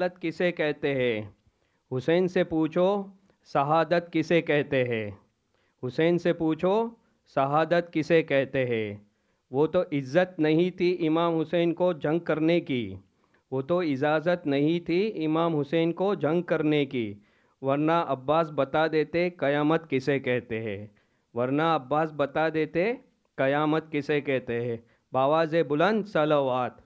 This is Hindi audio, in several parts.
गलत किसे कहते हैं हुसैन से पूछो शहादत किसे कहते हैं हुसैन से पूछो शहादत किसे कहते हैं वो तो इज्जत नहीं थी इमाम हुसैन को जंग करने की वो तो इजाज़त नहीं थी इमाम हुसैन को जंग करने की वरना अब्बास बता देते क़यामत किसे कहते हैं वरना अब्बास बता देते क़यामत किसे कहते हैं बावाज़ बुलंद सलावात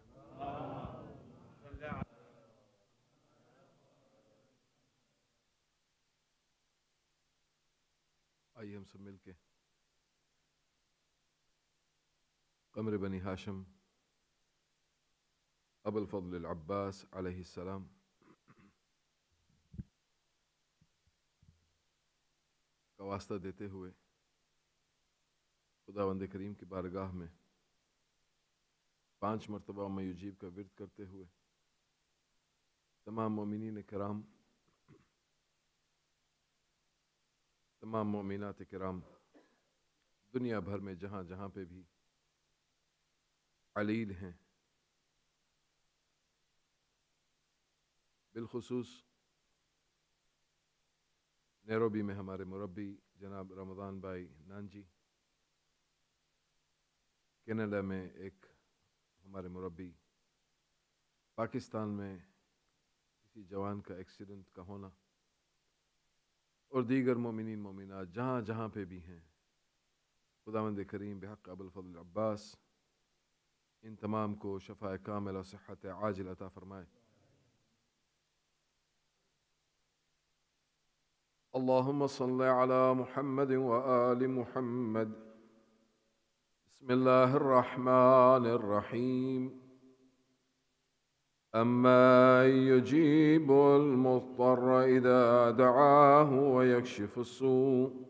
कमर बनी हाशम अबुलफ़ल अब्बास अलैहिस्सलाम का वास्ता देते हुए खुदा वंद करीम की बारगाह में पाँच मरतबा मयूजीब का विरत करते हुए तमाम ममिन कराम तमाम ममिनत कराम दुनिया भर में जहाँ जहाँ पे भी कलील हैं बिलखसूस नैरोबी में हमारे मुरबी जनाब रमज़ान भाई नानजी कनाडा में एक हमारे मुरबी पाकिस्तान में किसी जवान का एक्सीडेंट का होना और दीगर मोमिन मोमिनत जहाँ जहाँ पे भी हैं खुदावंद करीम बेहक अबुलफल अब्बास إن تمامكم شفاء كاملة صحة عاجلة تافرماي اللهم صل على محمد وآل محمد بسم الله الرحمن الرحيم أما يجيب المضطر إذا دعاه ويكشف السوء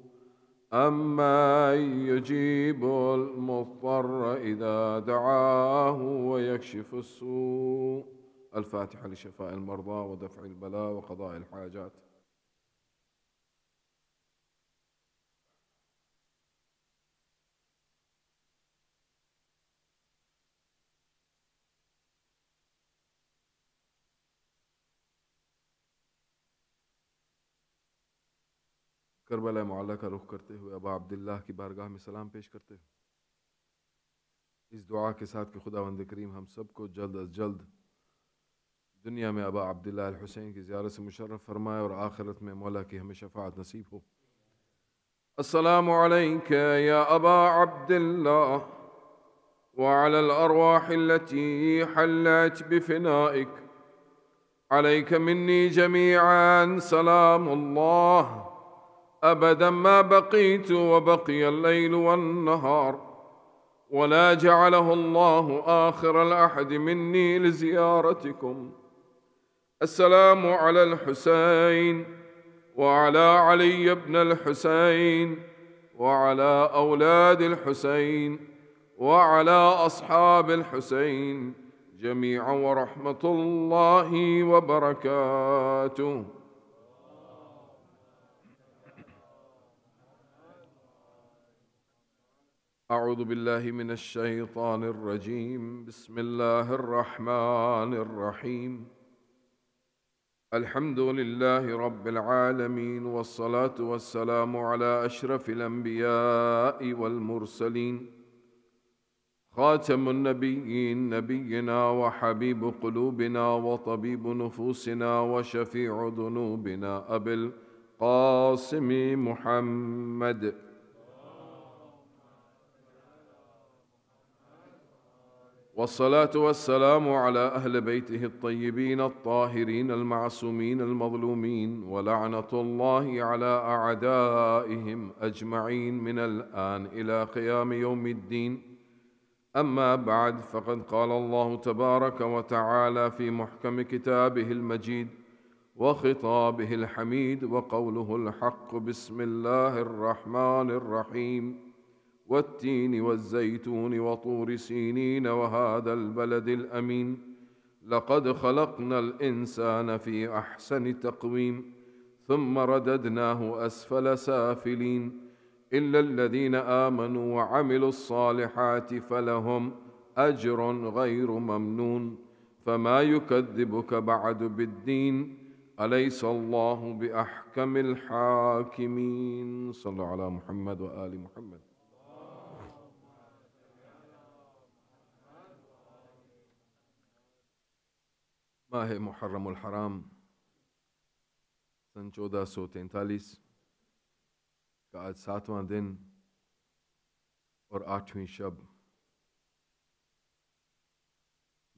أما يجيب المضطر إذا دعاه ويكشف السوء الفاتحة لشفاء المرضى ودفع البلاء وقضاء الحاجات करबला मौला का रुख करते हुए अब अब्दुल्ला की बारगाह में सलाम पेश करते हुए इस दुआ के साथ कि खुदा वंद करीम हम सबको जल्द अज जल्द दुनिया में अबा अब्दुल्ला हुसैन की ज़्यारत से मुशर्रफ़ फरमाए और आखिरत में मौला की हमें शफात नसीब हो السلام عليك يا أبا عبد وعلى الأرواح التي حلت بفنائك عليك مني جميعا سلام الله ابدا ما بقيت وبقي الليل والنهار ولا جعله الله اخر الاحد مني لزيارتكم السلام على الحسين وعلى علي بن الحسين وعلى اولاد الحسين وعلى اصحاب الحسين جميعا ورحمه الله وبركاته أعوذ بالله من الشيطان الرجيم بسم الله الرحمن الرحيم الحمد لله رب العالمين والصلاة والسلام على أشرف الأنبياء والمرسلين خاتم النبيين نبينا وحبيب قلوبنا وطبيب نفوسنا وشفيع ذنوبنا أبي القاسم محمد والصلاة والسلام على أهل بيته الطيبين الطاهرين المعصومين المظلومين ولعنة الله على أعدائهم أجمعين من الآن إلى قيام يوم الدين أما بعد فقد قال الله تبارك وتعالى في محكم كتابه المجيد وخطابه الحميد وقوله الحق بسم الله الرحمن الرحيم والتين والزيتون وطور سينين وهذا البلد الامين لقد خلقنا الانسان في احسن تقويم ثم رددناه اسفل سافلين الا الذين امنوا وعملوا الصالحات فلهم اجر غير ممنون فما يكذبك بعد بالدين اليس الله باحكم الحاكمين صلى على محمد وال محمد माह मुहर्रम हराम सन चौदह सौ तैंतालीस का आज सातवां दिन और आठवीं शब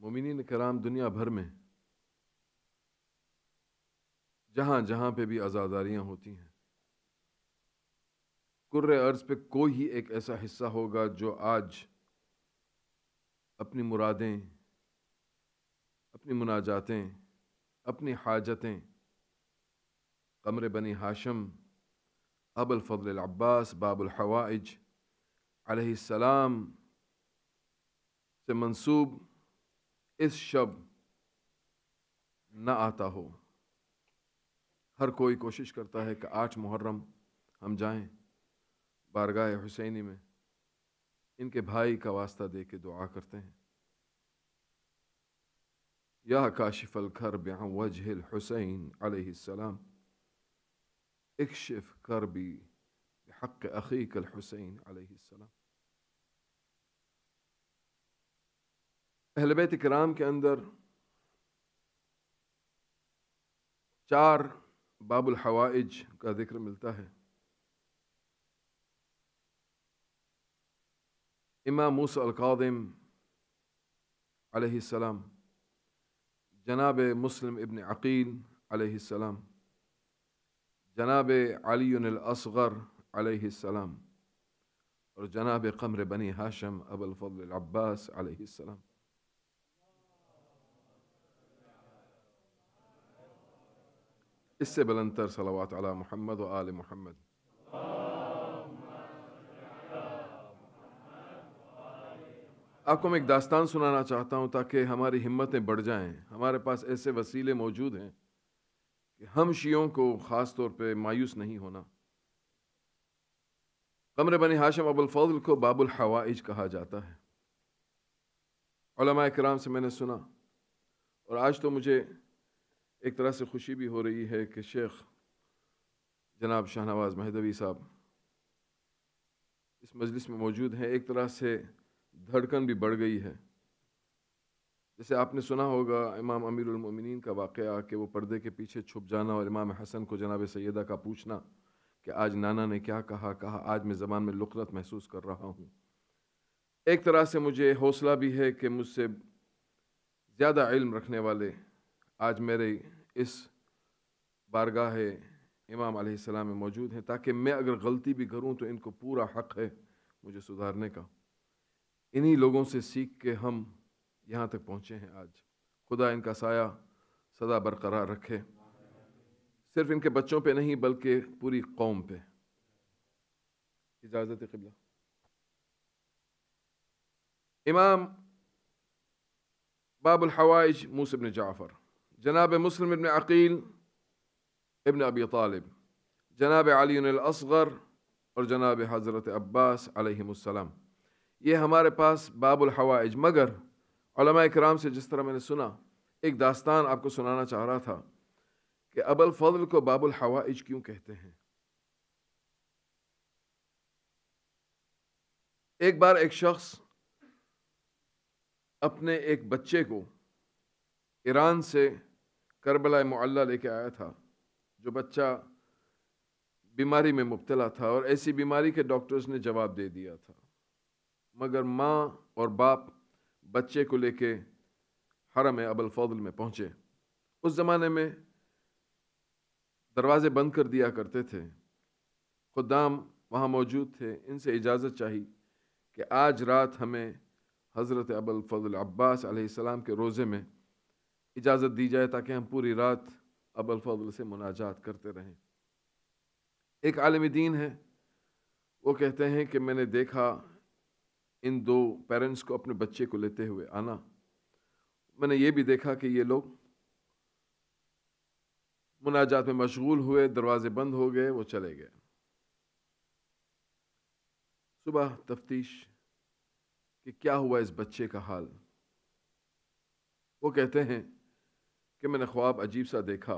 मोमिन कराम दुनिया भर में जहाँ जहाँ पे भी आज़ादारियाँ होती हैं कुर्र अर्ज़ पे कोई ही एक ऐसा हिस्सा होगा जो आज अपनी मुरादें अपनी मुनाजातें अपनी हाजतें कमर बनी हाशम अबुल फजल अब्बास बाबुल हवाइज अलैहिस्सलाम से मंसूब इस शब न आता हो हर कोई कोशिश करता है कि आठ मुहर्रम हम जाएं बारगाह हुसैनी में इनके भाई का वास्ता दे के दुआ करते हैं يا كاشف الكرب عن وجه الحسين عليه السلام اكشف كربي بحق اخيك الحسين عليه السلام اهل بيت كرام كندر چار باب الحوائج كذكر ذکر امام موسى القاضم عليه السلام جناب مسلم ابن عقيل عليه السلام جناب علي الأصغر عليه السلام وجناب قمر بني هاشم أبو الفضل العباس عليه السلام السبلنتر صلوات على محمد وآل محمد आपको मैं एक दास्तान सुनाना चाहता हूँ ताकि हमारी हिम्मतें बढ़ जाएं हमारे पास ऐसे वसीले मौजूद हैं कि हम शियों को ख़ास तौर पे मायूस नहीं होना कमर बनी हाशम अबुलफ़ल को बाबुल हवाइज कहा जाता है कराम से मैंने सुना और आज तो मुझे एक तरह से खुशी भी हो रही है कि शेख जनाब शाहनवाज़ महदवी साहब इस मजलिस में मौजूद हैं एक तरह से धड़कन भी बढ़ गई है जैसे आपने सुना होगा इमाम अमीरमिन का वाक़ कि वो पर्दे के पीछे छुप जाना और इमाम हसन को जनाब सैदा का पूछना कि आज नाना ने क्या कहा कहा आज मैं ज़बान में लुकरत महसूस कर रहा हूँ एक तरह से मुझे हौसला भी है कि मुझसे ज़्यादा इल्म रखने वाले आज मेरे इस बारगाह इमाम सलाम में मौजूद हैं ताकि मैं अगर गलती भी करूँ तो इनको पूरा हक़ है मुझे सुधारने का इन्हीं लोगों से सीख के हम यहाँ तक पहुँचे हैं आज खुदा इनका साया सदा बरकरार रखे सिर्फ इनके बच्चों पे नहीं बल्कि पूरी कौम पे इजाज़त कबला इमाम बाबुल हवाइज मूसब इबन जाफ़र जनाब मुस्लिम इबन अकील इबन अबी तालिब जनाब अली असगर और जनाब हज़रत अब्बास अलैहिस्सलाम ये हमारे पास बाबुल हवाइज मगर कराम से जिस तरह मैंने सुना एक दास्तान आपको सुनाना चाह रहा था कि अबल फजल को बाबुल हवाइज क्यों कहते हैं एक बार एक शख्स अपने एक बच्चे को ईरान से करबला मुल्ला लेके आया था जो बच्चा बीमारी में मुबतला था और ऐसी बीमारी के डॉक्टर्स ने जवाब दे दिया था मगर माँ और बाप बच्चे को लेके हरम अबल फजल में पहुँचे उस ज़माने में दरवाज़े बंद कर दिया करते थे खुदाम वहाँ मौजूद थे इनसे इजाज़त चाहिए कि आज रात हमें हज़रत अबल फजल अब्बास आसमाम के रोज़े में इजाज़त दी जाए ताकि हम पूरी रात अबल फजल से मुनाजात करते रहें एक आलम दीन है वो कहते हैं कि मैंने देखा इन दो पेरेंट्स को अपने बच्चे को लेते हुए आना मैंने ये भी देखा कि ये लोग मुनाजात में मशगूल हुए दरवाजे बंद हो गए वो चले गए सुबह तफ्तीश कि क्या हुआ इस बच्चे का हाल वो कहते हैं कि मैंने ख्वाब अजीब सा देखा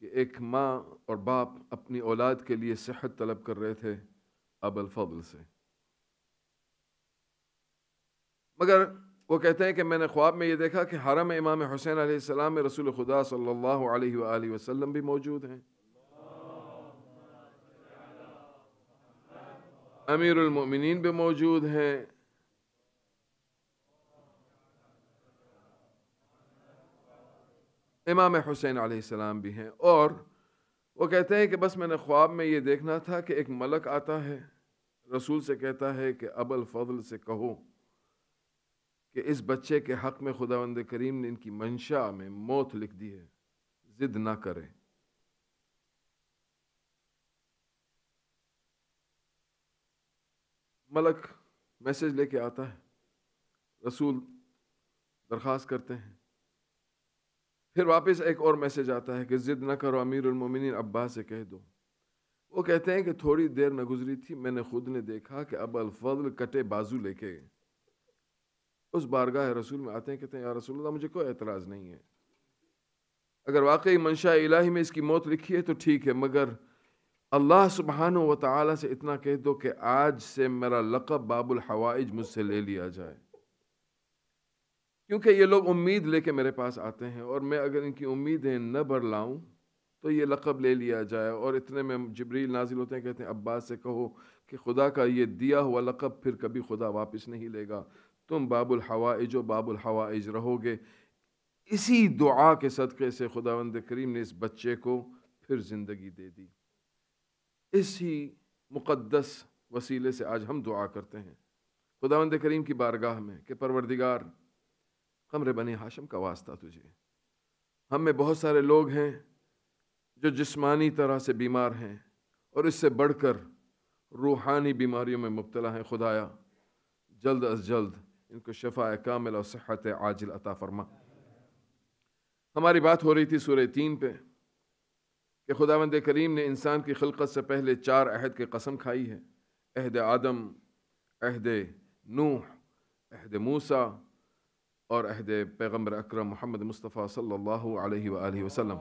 कि एक माँ और बाप अपनी औलाद के लिए सेहत तलब कर रहे थे अब अलफल से मगर वो कहते हैं कि मैंने ख्वाब में ये देखा कि हरम इमाम हुसैन आसमाम में रसूल खुदा सल्लल्लाहु अलैहि वसल्लम भी मौजूद हैं अमीरमिन भी मौजूद हैं इमाम हुसैन आसमाम भी हैं और वो कहते हैं कि बस मैंने ख्वाब में ये देखना था कि एक मलक आता है रसूल से कहता है कि अबल फजल से कहो कि इस बच्चे के हक़ में खुदावंद करीम ने इनकी मंशा में मौत लिख दी है ज़िद ना करें मलक मैसेज लेके आता है रसूल दरख्वास्त करते हैं फिर वापस एक और मैसेज आता है कि ज़िद ना करो अमीर उलमोमिन अब्बा से कह दो वो कहते हैं कि थोड़ी देर न गुजरी थी मैंने खुद ने देखा कि अब अलफजल कटे बाजू लेके गए उस बारगाह रसूल में आते हैं कहते हैं या रसूल मुझे कोई एतराज़ नहीं है अगर वाकई मंशा इलाही में इसकी मौत लिखी है तो ठीक है मगर अल्लाह सुबहान व ताली से इतना कह दो कि आज से मेरा लक़ब बाबुल हवाइज मुझसे ले लिया जाए क्योंकि ये लोग उम्मीद लेके मेरे पास आते हैं और मैं अगर इनकी उम्मीदें न भर लाऊँ तो ये लक़ब ले लिया जाए और इतने में जबरील नाजिल होते हैं कहते हैं अब्बास से कहो कि खुदा का ये दिया हुआ लक़ब फिर कभी खुदा वापस नहीं लेगा तुम बाबुल हवाइज व बाबुल हवाइज रहोगे इसी दुआ के सदक़े से खुदावंद करीम ने इस बच्चे को फिर ज़िंदगी दे दी इसी मुक़दस वसीले से आज हम दुआ करते हैं खुदावंद करीम की बारगाह में कि परवरदिगार कमर बने हाशम का वास्ता तुझे हम में बहुत सारे लोग हैं जो जिस्मानी तरह से बीमार हैं और इससे बढ़कर रूहानी बीमारियों में मुबतला हैं खुदाया जल्द अज जल्द इनको शफा कामिल और सेहत आजिल अता फरमा हमारी बात हो रही थी सूर्य तीन पे कि खुदावंद करीम ने इंसान की खिलकत से पहले चार अहद की कसम खाई है अहद आदम अहद नूह अहद मूसा और अहद पैगम्बर अक्रम मोहम्मद मुस्तफ़ा सल्ला वसम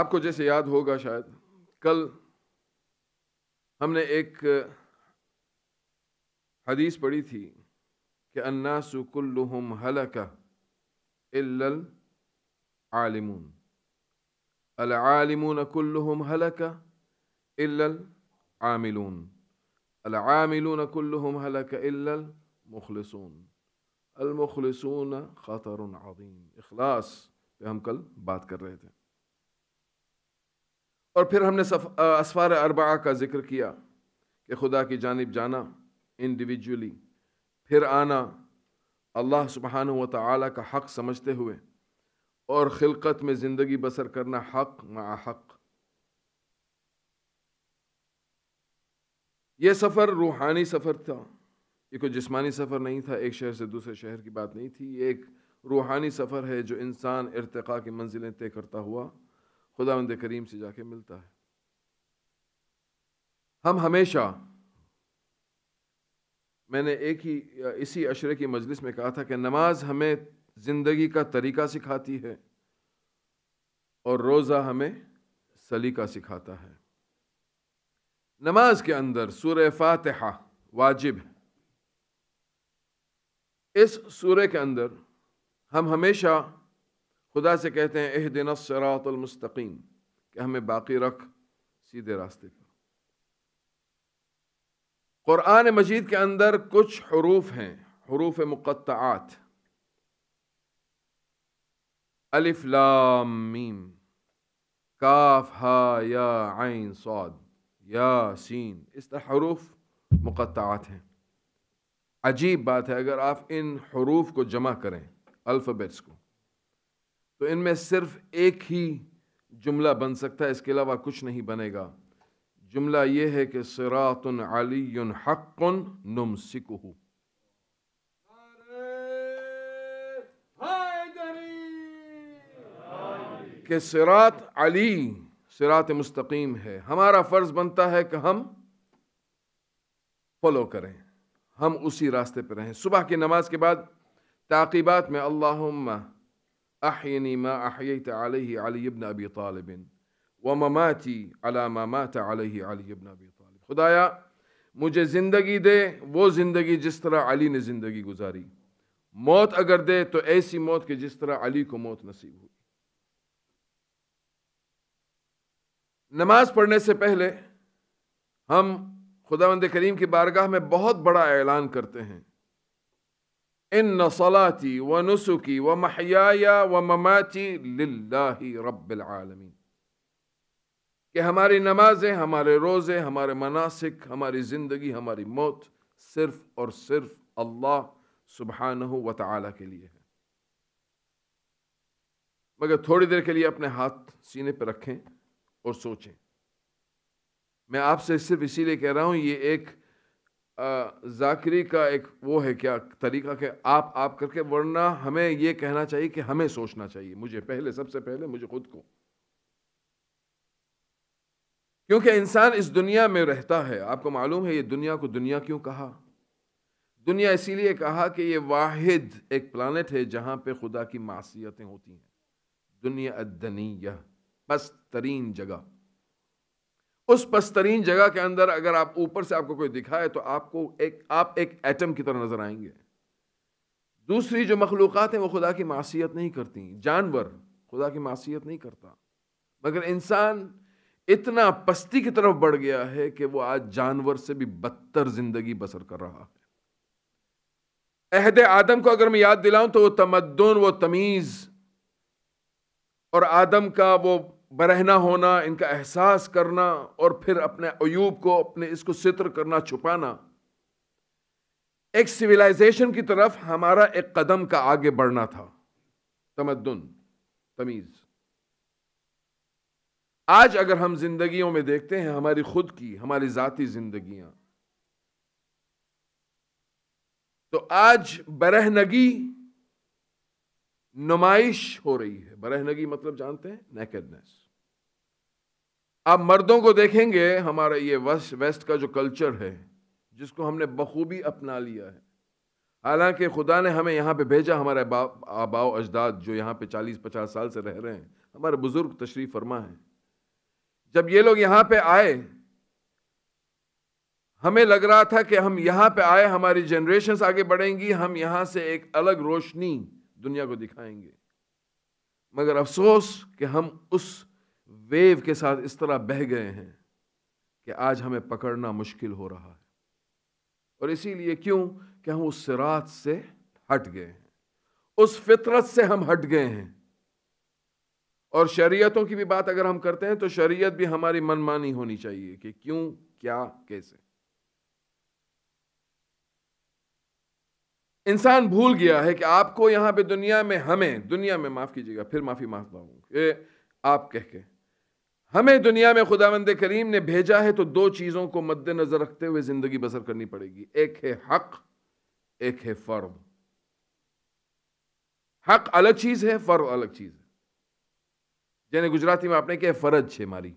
आपको जैसे याद होगा शायद कल हमने एक हदीस पढ़ी थी कि अन्ना सुकुल्लुम हलका इल्लल आलिमून अल आलिमून कुल्लुम हलका इल्लल आमिलून अल आमिलून कुल्लुम हलका इल्लल मुखलसून अलमुखलसून ख़तर अजीम अखलास पे हम कल बात कर रहे थे और फिर हमने असफार अरबा का जिक्र किया कि खुदा की जानब जाना इंडिविजुअली फिर आना अल्लाह सुबहान व का हक़ समझते हुए और खिलकत में ज़िंदगी बसर करना हक़ मा हक़ यह सफ़र रूहानी सफ़र था ये कोई जिस्मानी सफ़र नहीं था एक शहर से दूसरे शहर की बात नहीं थी ये एक रूहानी सफ़र है जो इंसान इरतका की मंजिलें तय करता हुआ खुदावंद करीम से जाके मिलता है हम हमेशा मैंने एक ही इसी अशरे की मजलिस में कहा था कि नमाज हमें ज़िंदगी का तरीका सिखाती है और रोज़ा हमें सलीका सिखाता है नमाज के अंदर सूर फातहा वाजिब है इस सूर्य के अंदर हम हमेशा खुदा से कहते हैं एह दिन सरातमस्तकीम कि हमें बाकी रख सीधे रास्ते पर क़ुरान मजीद के अंदर कुछ हरूफ हैं हरूफ मुक़त्त अलिफ काफ हा या आन सौद या सीन इस तरह हरूफ मुक़त्त हैं अजीब बात है अगर आप इन हरूफ को जमा करें अल्फ़बेट्स को तो इनमें सिर्फ एक ही जुमला बन सकता है इसके अलावा कुछ नहीं बनेगा जुमला यह है कि सरातन अली हक़ नुम सिकहू कि सिरात अली सिरात मुस्तकीम है हमारा फ़र्ज़ बनता है कि हम फॉलो करें हम उसी रास्ते पर रहें सुबह की नमाज के बाद ताक़ीबात में अल्लाह أحيني ما أحييت عليه علي بن أبي طالب व ममाती अला ममात अलही अली इबन अबी तालिब खुदाया मुझे ज़िंदगी दे वो ज़िंदगी जिस तरह अली ने ज़िंदगी गुजारी मौत अगर दे तो ऐसी मौत कि जिस तरह अली को मौत नसीब हुई नमाज पढ़ने से पहले हम खुदावंद करीम की बारगाह में बहुत बड़ा ऐलान करते हैं इन सलाती व नसुकी व महयाया व ममाती लाही रबालमीन कि हमारी नमाजें हमारे रोज़े हमारे मनासिक हमारी ज़िंदगी हमारी मौत सिर्फ और सिर्फ अल्लाह सुबहान व ताली के लिए है मगर थोड़ी देर के लिए अपने हाथ सीने पर रखें और सोचें मैं आपसे सिर्फ इसीलिए कह रहा हूँ ये एक जाकरी का एक वो है क्या तरीका कि आप आप करके वरना हमें ये कहना चाहिए कि हमें सोचना चाहिए मुझे पहले सबसे पहले मुझे खुद को क्योंकि इंसान इस दुनिया में रहता है आपको मालूम है ये दुनिया को दुनिया क्यों कहा दुनिया इसीलिए कहा कि ये वाहिद एक प्लानट है जहाँ पे खुदा की मासीतें होती हैं दुनिया दनिया बस तरीन जगह उस पस्तरीन जगह के अंदर अगर आप ऊपर से आपको कोई दिखाए तो आपको एक आप एक एटम की तरह नजर आएंगे दूसरी जो मखलूक़ात हैं वो खुदा की मासीत नहीं करती जानवर खुदा की मासीत नहीं करता मगर इंसान इतना पस्ती की तरफ बढ़ गया है कि वो आज जानवर से भी बदतर ज़िंदगी बसर कर रहा है अहद आदम को अगर मैं याद दिलाऊं तो वो तमद्दन वो तमीज़ और आदम का वो बरहना होना इनका एहसास करना और फिर अपने अयूब को अपने इसको सित्र करना छुपाना एक सिविलाइजेशन की तरफ हमारा एक कदम का आगे बढ़ना था तमद्दुन तमीज आज अगर हम जिंदगियों में देखते हैं हमारी खुद की हमारी ज़ाती जिंदगियां तो आज बरहनगी नुमाइश हो रही है बरहनगी मतलब जानते हैं नेकेडनेस आप मर्दों को देखेंगे हमारा ये वेस्ट वेस्ट का जो कल्चर है जिसको हमने बखूबी अपना लिया है हालांकि खुदा ने हमें यहाँ पे भेजा हमारे बाप आबाओ अजदाद जो यहाँ पे चालीस पचास साल से रह रहे हैं हमारे बुज़ुर्ग तशरीफ़ फरमा है जब ये लोग यहाँ पे आए हमें लग रहा था कि हम यहाँ पे आए हमारी जनरेशन आगे बढ़ेंगी हम यहाँ से एक अलग रोशनी दुनिया को दिखाएंगे मगर अफसोस कि हम उस वेव के साथ इस तरह बह गए हैं कि आज हमें पकड़ना मुश्किल हो रहा है और इसीलिए क्यों कि हम उस सिरात से हट गए हैं उस फितरत से हम हट गए हैं और शरीयतों की भी बात अगर हम करते हैं तो शरीयत भी हमारी मनमानी होनी चाहिए कि क्यों क्या कैसे इंसान भूल गया है कि आपको यहाँ पे दुनिया में हमें दुनिया में माफ़ कीजिएगा फिर माफ़ी मांगता हूँ आप कह के हमें दुनिया में खुदावंद करीम ने भेजा है तो दो चीज़ों को मद्देनज़र रखते हुए ज़िंदगी बसर करनी पड़ेगी एक है हक एक है फर्म हक अलग चीज़ है फर्म अलग चीज़ है जैसे गुजराती में आपने कहा फ़र्ज है हमारी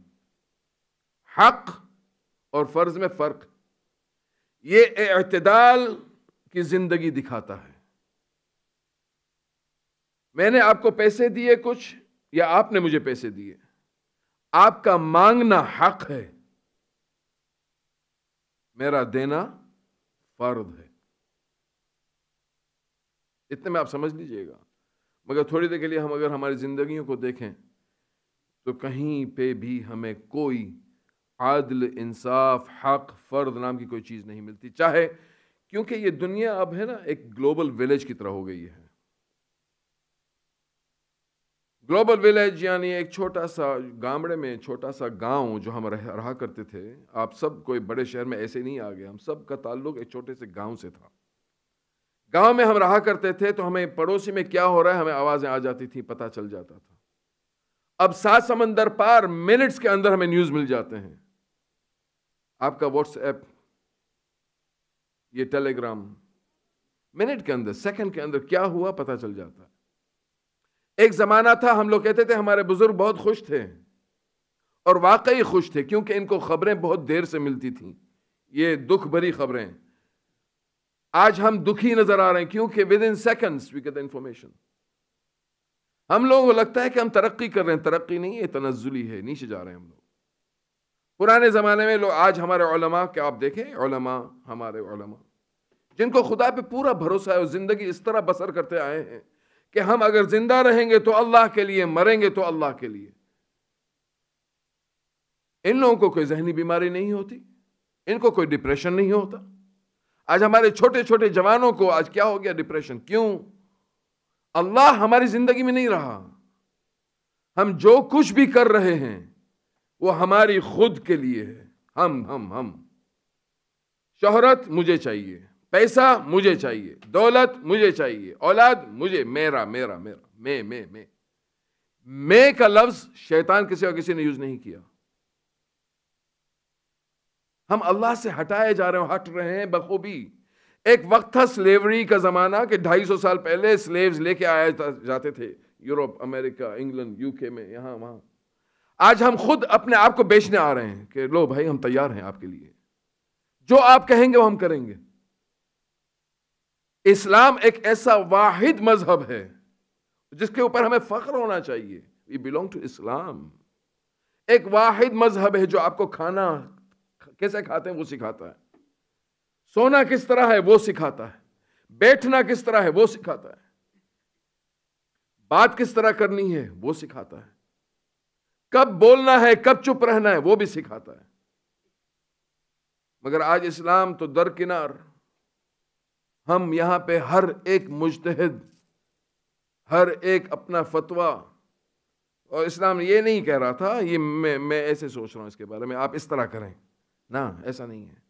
हक और फ़र्ज में फ़र्क ये एतदाल की जिंदगी दिखाता है मैंने आपको पैसे दिए कुछ या आपने मुझे पैसे दिए आपका मांगना हक है मेरा देना फर्ज है इतने में आप समझ लीजिएगा मगर थोड़ी देर के लिए हम अगर हमारी जिंदगी को देखें तो कहीं पे भी हमें कोई आदल इंसाफ हक फर्द नाम की कोई चीज़ नहीं मिलती चाहे क्योंकि ये दुनिया अब है ना एक ग्लोबल विलेज की तरह हो गई है ग्लोबल विलेज यानी एक छोटा सा गामड़े में छोटा सा गांव जो हम रह, रहा करते थे आप सब कोई बड़े शहर में ऐसे नहीं आ गए हम सब का ताल्लुक एक छोटे से गांव से था गांव में हम रहा करते थे तो हमें पड़ोसी में क्या हो रहा है हमें आवाज़ें आ जाती थी पता चल जाता था अब सात समंदर पार मिनट्स के अंदर हमें न्यूज़ मिल जाते हैं आपका व्हाट्सएप ये टेलीग्राम मिनट के अंदर सेकंड के अंदर क्या हुआ पता चल जाता है एक ज़माना था हम लोग कहते थे हमारे बुज़ुर्ग बहुत खुश थे और वाकई खुश थे क्योंकि इनको खबरें बहुत देर से मिलती थी ये दुख भरी खबरें आज हम दुखी नज़र आ रहे हैं क्योंकि within seconds we get information हम लोगों को लगता है कि हम तरक्की कर रहे हैं तरक्की नहीं है तनजुली है नीचे जा रहे हैं हम लोग पुराने ज़माने में लोग आज हमारे उलमा क्या आप देखें उलमा हमारे उलमा जिनको खुदा पे पूरा भरोसा है और ज़िंदगी इस तरह बसर करते आए हैं कि हम अगर ज़िंदा रहेंगे तो अल्लाह के लिए मरेंगे तो अल्लाह के लिए इन लोगों को कोई जहनी बीमारी नहीं होती इनको कोई डिप्रेशन नहीं होता आज हमारे छोटे छोटे जवानों को आज क्या हो गया डिप्रेशन क्यों अल्लाह हमारी ज़िंदगी में नहीं रहा हम जो कुछ भी कर रहे हैं वो हमारी खुद के लिए है हम हम हम शोहरत मुझे चाहिए पैसा मुझे चाहिए दौलत मुझे चाहिए औलाद मुझे मेरा मेरा मेरा मैं मैं मैं मैं का लफ्ज शैतान किसी और किसी ने यूज नहीं किया हम अल्लाह से हटाए जा रहे हो हट रहे हैं बखूबी एक वक्त था स्लेवरी का ज़माना कि ढाई सौ साल पहले स्लेव्स लेके आया जाते थे यूरोप अमेरिका इंग्लैंड यूके में यहां वहां आज हम खुद अपने आप को बेचने आ रहे हैं कि लो भाई हम तैयार हैं आपके लिए जो आप कहेंगे वो हम करेंगे इस्लाम एक ऐसा वाहिद मजहब है जिसके ऊपर हमें फख्र होना चाहिए वी बिलोंग टू इस्लाम एक वाहिद मजहब है जो आपको खाना कैसे खाते हैं वो सिखाता है सोना किस तरह है वो सिखाता है बैठना किस तरह है वो सिखाता है बात किस तरह करनी है वो सिखाता है कब बोलना है कब चुप रहना है वो भी सिखाता है मगर आज इस्लाम तो दरकिनार हम यहां पे हर एक मुजतहद हर एक अपना फतवा और इस्लाम ये नहीं कह रहा था ये मैं मैं ऐसे सोच रहा हूं इसके बारे में आप इस तरह करें ना ऐसा नहीं है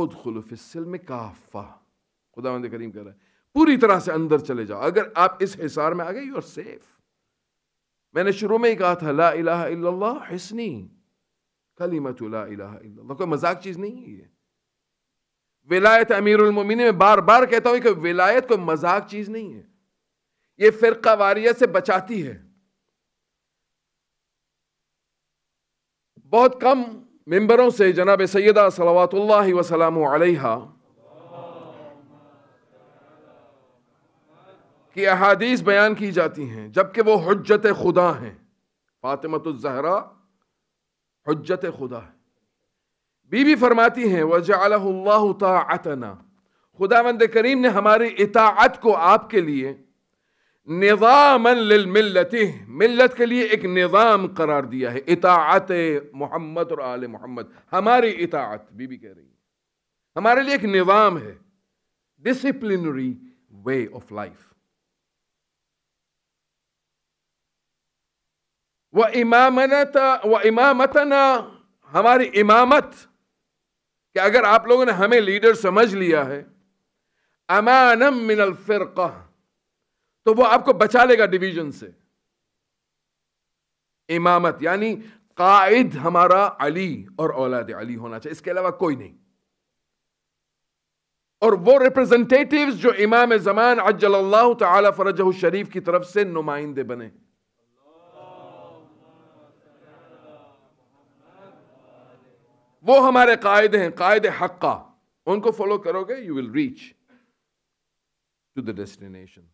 ओद खुलफिसल में काफा खुदा करीम कह रहा है पूरी तरह से अंदर चले जाओ अगर आप इस हिसार में आ गए यू आर सेफ़ मैंने शुरू में ही कहा था ला इलाहा इल्लल्लाह हिस्नी कलीमत ला इलाहा इल्लल्लाह कोई मजाक चीज़ नहीं है विलायत अमीरमिन में बार बार कहता हूं कि विलायत कोई मजाक चीज़ नहीं है ये फ़िरका वारियत से बचाती है बहुत कम मेंबरों से जनाब सैदा सलावत वसलाम कि अहादीस बयान की जाती हैं जबकि वो हजत खुदा हैं फ़ातिमतजहरा हजत खुदा है बीबी फरमाती हैं वजालतना खुदावंद करीम ने हमारी इताअत को आपके लिए निज़ामन मिलत मिलत के लिए एक निज़ाम करार दिया है इताअत मोहम्मद और आल मोहम्मद हमारी इताअत बीबी कह रही है हमारे लिए एक निज़ाम है डिसिप्लिनरी वे ऑफ लाइफ व इमामत व इमामतना हमारी इमामत कि अगर आप लोगों ने हमें लीडर समझ लिया है अमानम मिनल फिर तो वो आपको बचा लेगा डिवीजन से इमामत यानी कायद हमारा अली और औलाद अली होना चाहिए इसके अलावा कोई नहीं और वो रिप्रेजेंटेटिव्स जो इमाम जमान अज्जल्लाहु ताला शरीफ की तरफ से नुमाइंदे बने हैं वो हमारे कायदे हैं कायदे हक का उनको फॉलो करोगे you will reach to the destination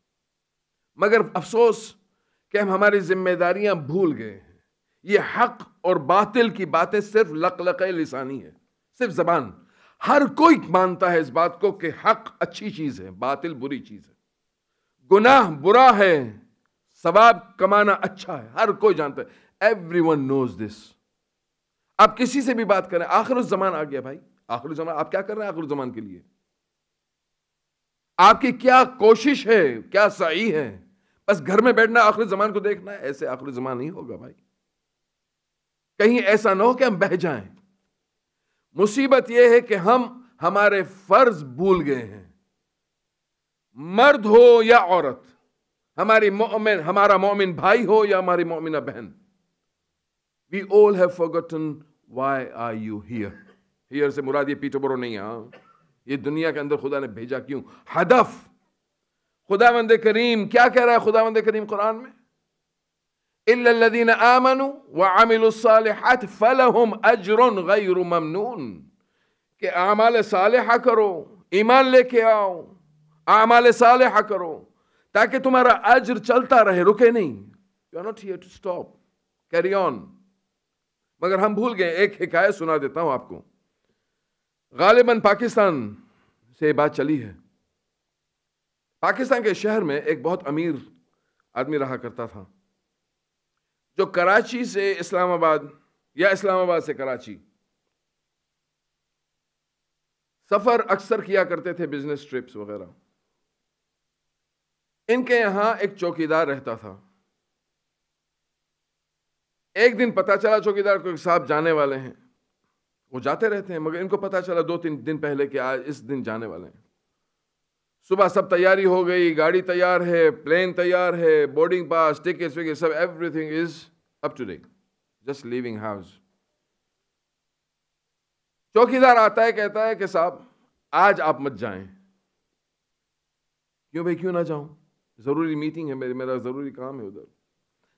मगर अफसोस कि हम हमारी जिम्मेदारियां भूल गए हैं ये हक और बातिल की बातें सिर्फ लक लक लिसानी है सिर्फ जबान हर कोई मानता है इस बात को कि हक अच्छी चीज है बातिल बुरी चीज है गुनाह बुरा है सवाब कमाना अच्छा है हर कोई जानता है एवरी वन नोज दिस आप किसी से भी बात करें आखिर जमान आ गया भाई आखिर जमान आप क्या कर रहे हैं आखिर जमान के लिए आपकी क्या कोशिश है क्या सही है बस घर में बैठना आखिर जमान को देखना है ऐसे आखिर जमान नहीं होगा भाई कहीं ऐसा ना हो कि हम बह जाएं मुसीबत यह है कि हम हमारे फर्ज भूल गए हैं मर्द हो या औरत हमारी मोमिन हमारा मोमिन भाई हो या हमारी मोमिना बहन we all have forgotten why are you here here से मुराद ये पीटोबरो हाँ। ये दुनिया के अंदर खुदा ने भेजा क्यों हदफ खुदा वंद करीम क्या कह रहा है खुदा वंद करीम कुरान में इल्लदीन आमनु व आमिलसालहत फलहम अजरन गैर ममनून कि आमाल सालह करो ईमान लेके आओ आमाल सालह करो ताकि तुम्हारा अजर चलता रहे रुके नहीं you are not here to stop carry on मगर हम भूल गए एक हिकायत सुना देता हूं आपको गालिबन पाकिस्तान से बात चली है पाकिस्तान के शहर में एक बहुत अमीर आदमी रहा करता था जो कराची से इस्लामाबाद या इस्लामाबाद से कराची सफ़र अक्सर किया करते थे बिजनेस ट्रिप्स वगैरह इनके यहां एक चौकीदार रहता था एक दिन पता चला चौकीदार को साहब जाने वाले हैं वो जाते रहते हैं मगर इनको पता चला दो तीन दिन पहले कि आज इस दिन जाने वाले हैं सुबह सब तैयारी हो गई गाड़ी तैयार है प्लेन तैयार है बोर्डिंग पास टिकट्स विकेट सब everything is up to date just leaving house चौकीदार आता है कहता है कि साहब आज आप मत जाएं क्यों भाई क्यों ना जाऊं जरूरी मीटिंग है मेरी मेरा जरूरी काम है उधर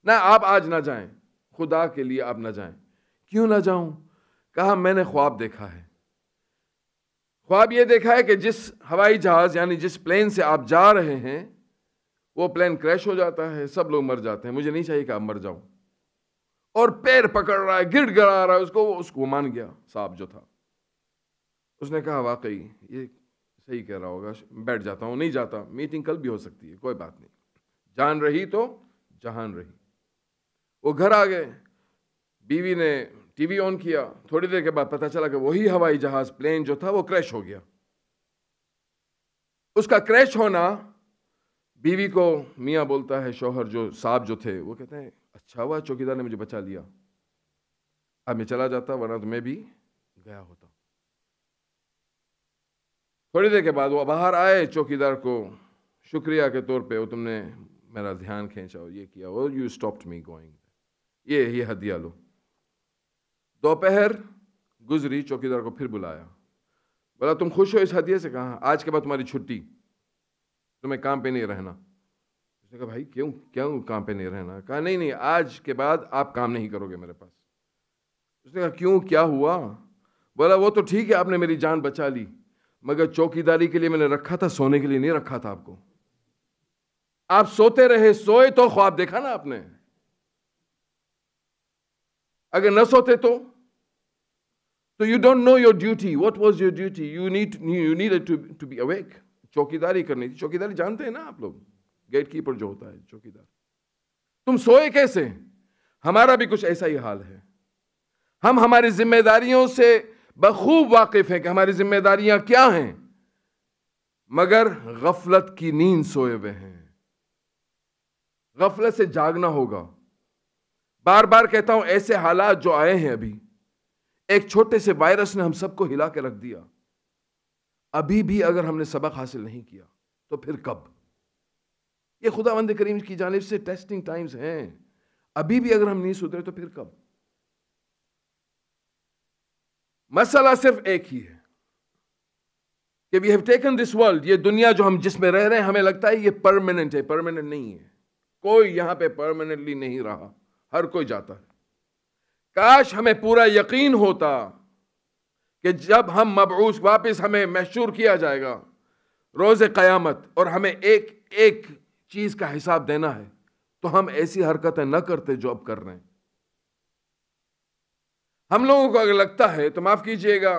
ना आप आज ना जाएं खुदा के लिए आप ना जाएं क्यों ना जाऊं कहा मैंने ख्वाब देखा है ख्वाब ये देखा है कि जिस हवाई जहाज़ यानी जिस प्लेन से आप जा रहे हैं वो प्लेन क्रैश हो जाता है सब लोग मर जाते हैं मुझे नहीं चाहिए कि आप मर जाऊं और पैर पकड़ रहा है गिर गड़ा रहा है उसको वो उसको मान गया साहब जो था उसने कहा वाकई ये सही कह रहा होगा बैठ जाता हूँ नहीं जाता मीटिंग कल भी हो सकती है कोई बात नहीं जान रही तो जहान रही वो घर आ गए बीवी ने टीवी ऑन किया थोड़ी देर के बाद पता चला कि वही हवाई जहाज प्लेन जो था वो क्रैश हो गया उसका क्रैश होना बीवी को मियाँ बोलता है शोहर जो साहब जो थे वो कहते हैं अच्छा हुआ चौकीदार ने मुझे बचा लिया अब मैं चला जाता वरना तो मैं भी गया होता थोड़ी देर के बाद वो बाहर आए चौकीदार को शुक्रिया के तौर पे वो तुमने मेरा ध्यान खींचा और ये किया और यू स्टॉप्ड मी गोइंग ये ये हदिया लो दोपहर गुजरी चौकीदार को फिर बुलाया बोला तुम खुश हो इस हदिया से कहा आज के बाद तुम्हारी छुट्टी तुम्हें काम पे नहीं रहना उसने कहा भाई क्यों क्यों काम पे नहीं रहना कहा नहीं नहीं आज के बाद आप काम नहीं करोगे मेरे पास उसने कहा क्यों क्या हुआ बोला वो तो ठीक है आपने मेरी जान बचा ली मगर चौकीदारी के लिए मैंने रखा था सोने के लिए नहीं रखा था आपको आप सोते रहे सोए तो ख्वाब देखा ना आपने अगर न सोते तो तो you don't know your duty what was your duty you need you needed to to be awake चौकीदारी करनी थी चौकीदारी जानते हैं ना आप लोग गेट कीपर जो होता है चौकीदार तुम सोए कैसे हमारा भी कुछ ऐसा ही हाल है हम हमारी जिम्मेदारियों से बखूब वाकिफ हैं कि हमारी जिम्मेदारियां क्या हैं मगर गफलत की नींद सोए हुए हैं गफलत से जागना होगा बार बार कहता हूं ऐसे हालात जो आए हैं अभी एक छोटे से वायरस ने हम सबको हिला के रख दिया अभी भी अगर हमने सबक हासिल नहीं किया तो फिर कब ये खुदा वंद करीम की जानब से टेस्टिंग टाइम्स हैं अभी भी अगर हम नहीं सुधरे तो फिर कब मसला सिर्फ एक ही है कि we have taken this world ये दुनिया जो हम जिसमें रह रहे हैं हमें लगता है ये परमानेंट है परमानेंट नहीं है कोई यहां पे परमानेंटली नहीं रहा हर कोई जाता है काश हमें पूरा यकीन होता कि जब हम मबूस वापस हमें मशहूर किया जाएगा रोज़ क़यामत और हमें एक एक चीज़ का हिसाब देना है तो हम ऐसी हरकतें ना करते जो अब कर रहे हैं हम लोगों को अगर लगता है तो माफ़ कीजिएगा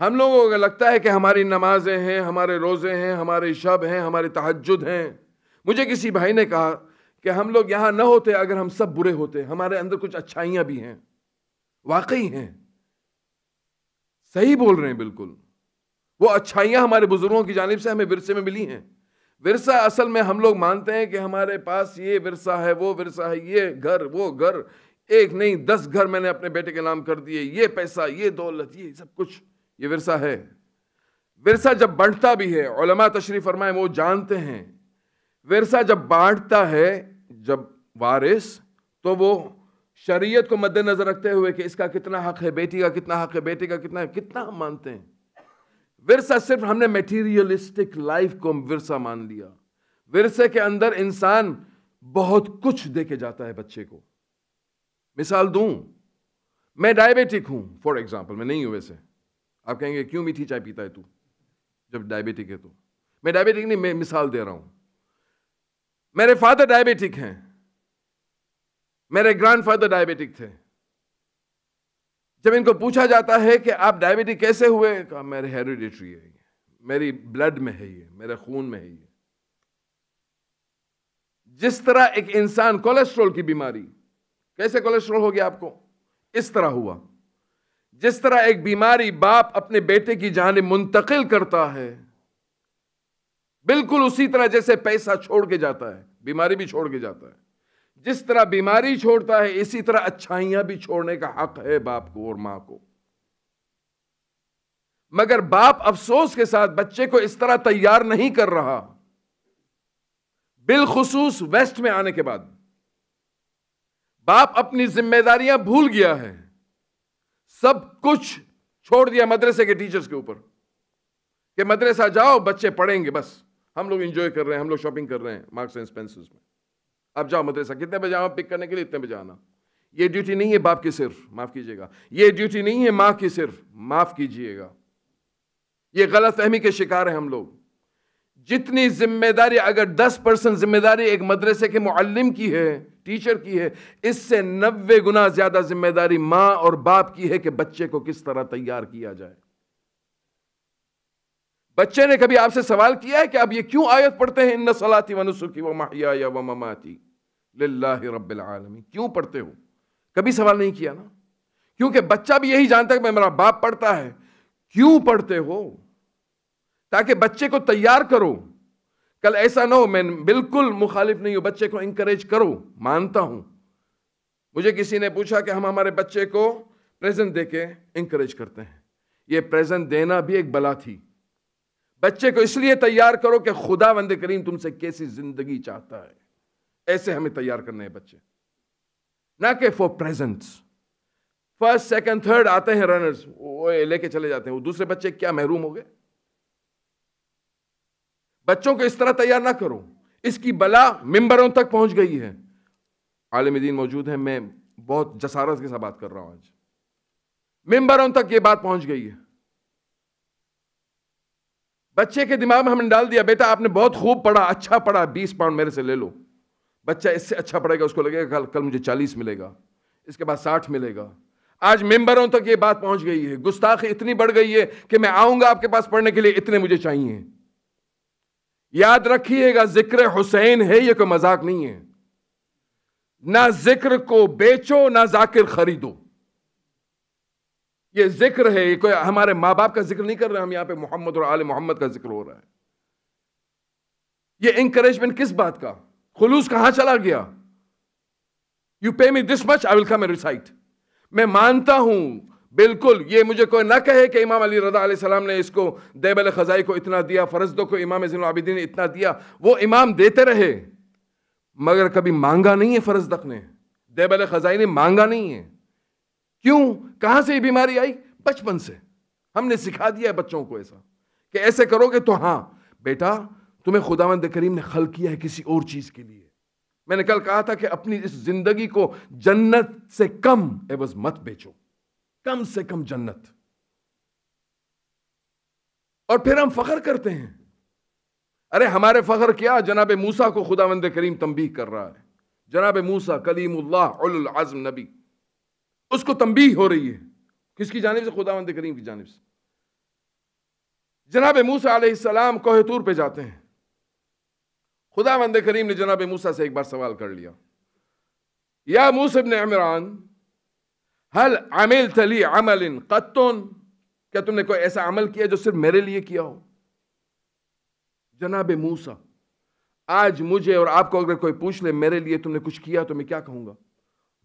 हम लोगों को अगर लगता है कि हमारी नमाजें हैं हमारे रोज़े हैं हमारे शब हैं हमारे तहजद हैं मुझे किसी भाई ने कहा कि हम लोग यहां ना होते अगर हम सब बुरे होते हमारे अंदर कुछ अच्छाइयां भी हैं वाकई हैं सही बोल रहे हैं बिल्कुल वो अच्छाइयां हमारे बुजुर्गों की जानब से हमें विरसे में मिली हैं विरसा असल में हम लोग मानते हैं कि हमारे पास ये विरसा है वो विरसा है ये घर वो घर एक नहीं दस घर मैंने अपने बेटे के नाम कर दिए ये पैसा ये दौलत ये सब कुछ ये विरसा है विरसा जब बढ़ता भी है तशरीफ फरमाए वो जानते हैं विरसा जब बांटता है जब वारिस तो वो शरीयत को मद्देनजर रखते हुए कि इसका कितना हक है बेटी का कितना हक है बेटे का कितना है कितना हम मानते हैं विरसा सिर्फ हमने मेटीरियलिस्टिक लाइफ को विरसा मान लिया विरसे के अंदर इंसान बहुत कुछ दे के जाता है बच्चे को मिसाल दू मैं डायबिटिक हूं फॉर एग्जाम्पल मैं नहीं हूं वैसे आप कहेंगे क्यों मीठी चाय पीता है तू जब डायबिटिक है तो मैं डायबिटिक नहीं मैं मिसाल दे रहा हूं मेरे फादर डायबिटिक हैं मेरे ग्रैंडफादर डायबिटिक थे जब इनको पूछा जाता है कि आप डायबिटिक कैसे हुए कहा मेरे हेरिडिटरी है ये मेरी ब्लड में है ये मेरे खून में है ये जिस तरह एक इंसान कोलेस्ट्रॉल की बीमारी कैसे कोलेस्ट्रॉल हो गया आपको इस तरह हुआ जिस तरह एक बीमारी बाप अपने बेटे की जान मुंतकिल करता है बिल्कुल उसी तरह जैसे पैसा छोड़ के जाता है बीमारी भी छोड़ के जाता है जिस तरह बीमारी छोड़ता है इसी तरह अच्छाइयां भी छोड़ने का हक है बाप को और मां को मगर बाप अफसोस के साथ बच्चे को इस तरह तैयार नहीं कर रहा बिलखसूस वेस्ट में आने के बाद बाप अपनी जिम्मेदारियां भूल गया है सब कुछ छोड़ दिया मदरसे के टीचर्स के ऊपर कि मदरसा जाओ बच्चे पढ़ेंगे बस हम लोग इंजॉय कर रहे हैं हम लोग शॉपिंग कर रहे हैं मार्क्स एंड स्पेंसिस में अब जाओ मदरसा कितने बजे आओ पिक करने के लिए इतने बजे आना ये ड्यूटी नहीं है बाप की सिर्फ माफ कीजिएगा ये ड्यूटी नहीं है माँ की सिर्फ माफ कीजिएगा ये गलत फहमी के शिकार हैं हम लोग जितनी जिम्मेदारी अगर 10 परसेंट जिम्मेदारी एक मदरसे के मुअल्लिम की है टीचर की है इससे नब्बे गुना ज़्यादा जिम्मेदारी माँ और बाप की है कि बच्चे को किस तरह तैयार किया जाए बच्चे ने कभी आपसे सवाल किया है कि आप ये क्यों आयत पढ़ते हैं इन सलाती वनुसुकी व माहिया या व ममाती रबालमी क्यों पढ़ते हो कभी सवाल नहीं किया ना क्योंकि बच्चा भी यही जानता है कि मेरा बाप पढ़ता है क्यों पढ़ते हो ताकि बच्चे को तैयार करो कल ऐसा ना हो मैं बिल्कुल मुखालिफ नहीं हूं बच्चे को इंकरेज करो मानता हूं मुझे किसी ने पूछा कि हम हमारे बच्चे को प्रेजेंट देके इंकरेज करते हैं ये प्रेजेंट देना भी एक बला थी बच्चे को इसलिए तैयार करो कि खुदा वंद करीम तुमसे कैसी जिंदगी चाहता है ऐसे हमें तैयार करने हैं बच्चे ना कि for presents first second third आते हैं रनर्स वो लेके चले जाते हैं वो दूसरे बच्चे क्या महरूम हो गए बच्चों को इस तरह तैयार ना करो इसकी बला मेंबरों तक पहुंच गई है आलिम दीन मौजूद है मैं बहुत जसारत के साथ बात कर रहा हूं आज मेंबरों तक ये बात पहुंच गई है बच्चे के दिमाग में हमने डाल दिया बेटा आपने बहुत खूब पढ़ा अच्छा पढ़ा बीस पाउंड मेरे से ले लो बच्चा इससे अच्छा पढ़ेगा उसको लगेगा कल कल मुझे चालीस मिलेगा इसके बाद साठ मिलेगा आज मेंबरों तक ये बात पहुंच गई है गुस्ताखी इतनी बढ़ गई है कि मैं आऊंगा आपके पास पढ़ने के लिए इतने मुझे चाहिए याद रखिएगा जिक्र हुसैन है ये कोई मजाक नहीं है ना जिक्र को बेचो ना जाकिर खरीदो ये जिक्र है ये कोई हमारे माँ बाप का जिक्र नहीं कर रहे हम यहाँ पे मोहम्मद और आल मोहम्मद का जिक्र हो रहा है ये इंकरेजमेंट किस बात का खुलूस कहां चला गया you pay me this much I will come recite मैं मानता हूं बिल्कुल ये मुझे कोई ना कहे कि इमाम अली रजा सलाम ने इसको देबल खजाई को इतना दिया फरजदों को इमाम जिन आबिदीन ने इतना दिया वो इमाम देते रहे मगर कभी मांगा नहीं है फरजदक ने देबल खजाई ने मांगा नहीं है क्यों कहां से ये बीमारी आई बचपन से हमने सिखा दिया है बच्चों को ऐसा कि ऐसे करोगे तो हां बेटा तुम्हें खुदावंद करीम ने खल किया है किसी और चीज़ के लिए मैंने कल कहा था कि अपनी इस जिंदगी को जन्नत से कम एवज मत बेचो कम से कम जन्नत और फिर हम फखर करते हैं अरे हमारे फखर क्या जनाब मूसा को खुदावंद करीम तंबीह कर रहा है जनाब मूसा कलीमुल्लाह उल आजम नबी उसको तंबी हो रही है किसकी जानब से खुदावंद करीम की जानब से जनाब मूसा आसमाम कोहतूर पे जाते हैं खुदा वंद करीम ने जनाब मूसा से एक बार सवाल कर लिया या मूसब ने इमरान हल अमिल थली अमल इन कत्तुन क्या तुमने कोई ऐसा अमल किया जो सिर्फ मेरे लिए किया हो जनाब मूसा आज मुझे और आपको अगर कोई पूछ ले मेरे लिए तुमने कुछ किया तो मैं क्या कहूंगा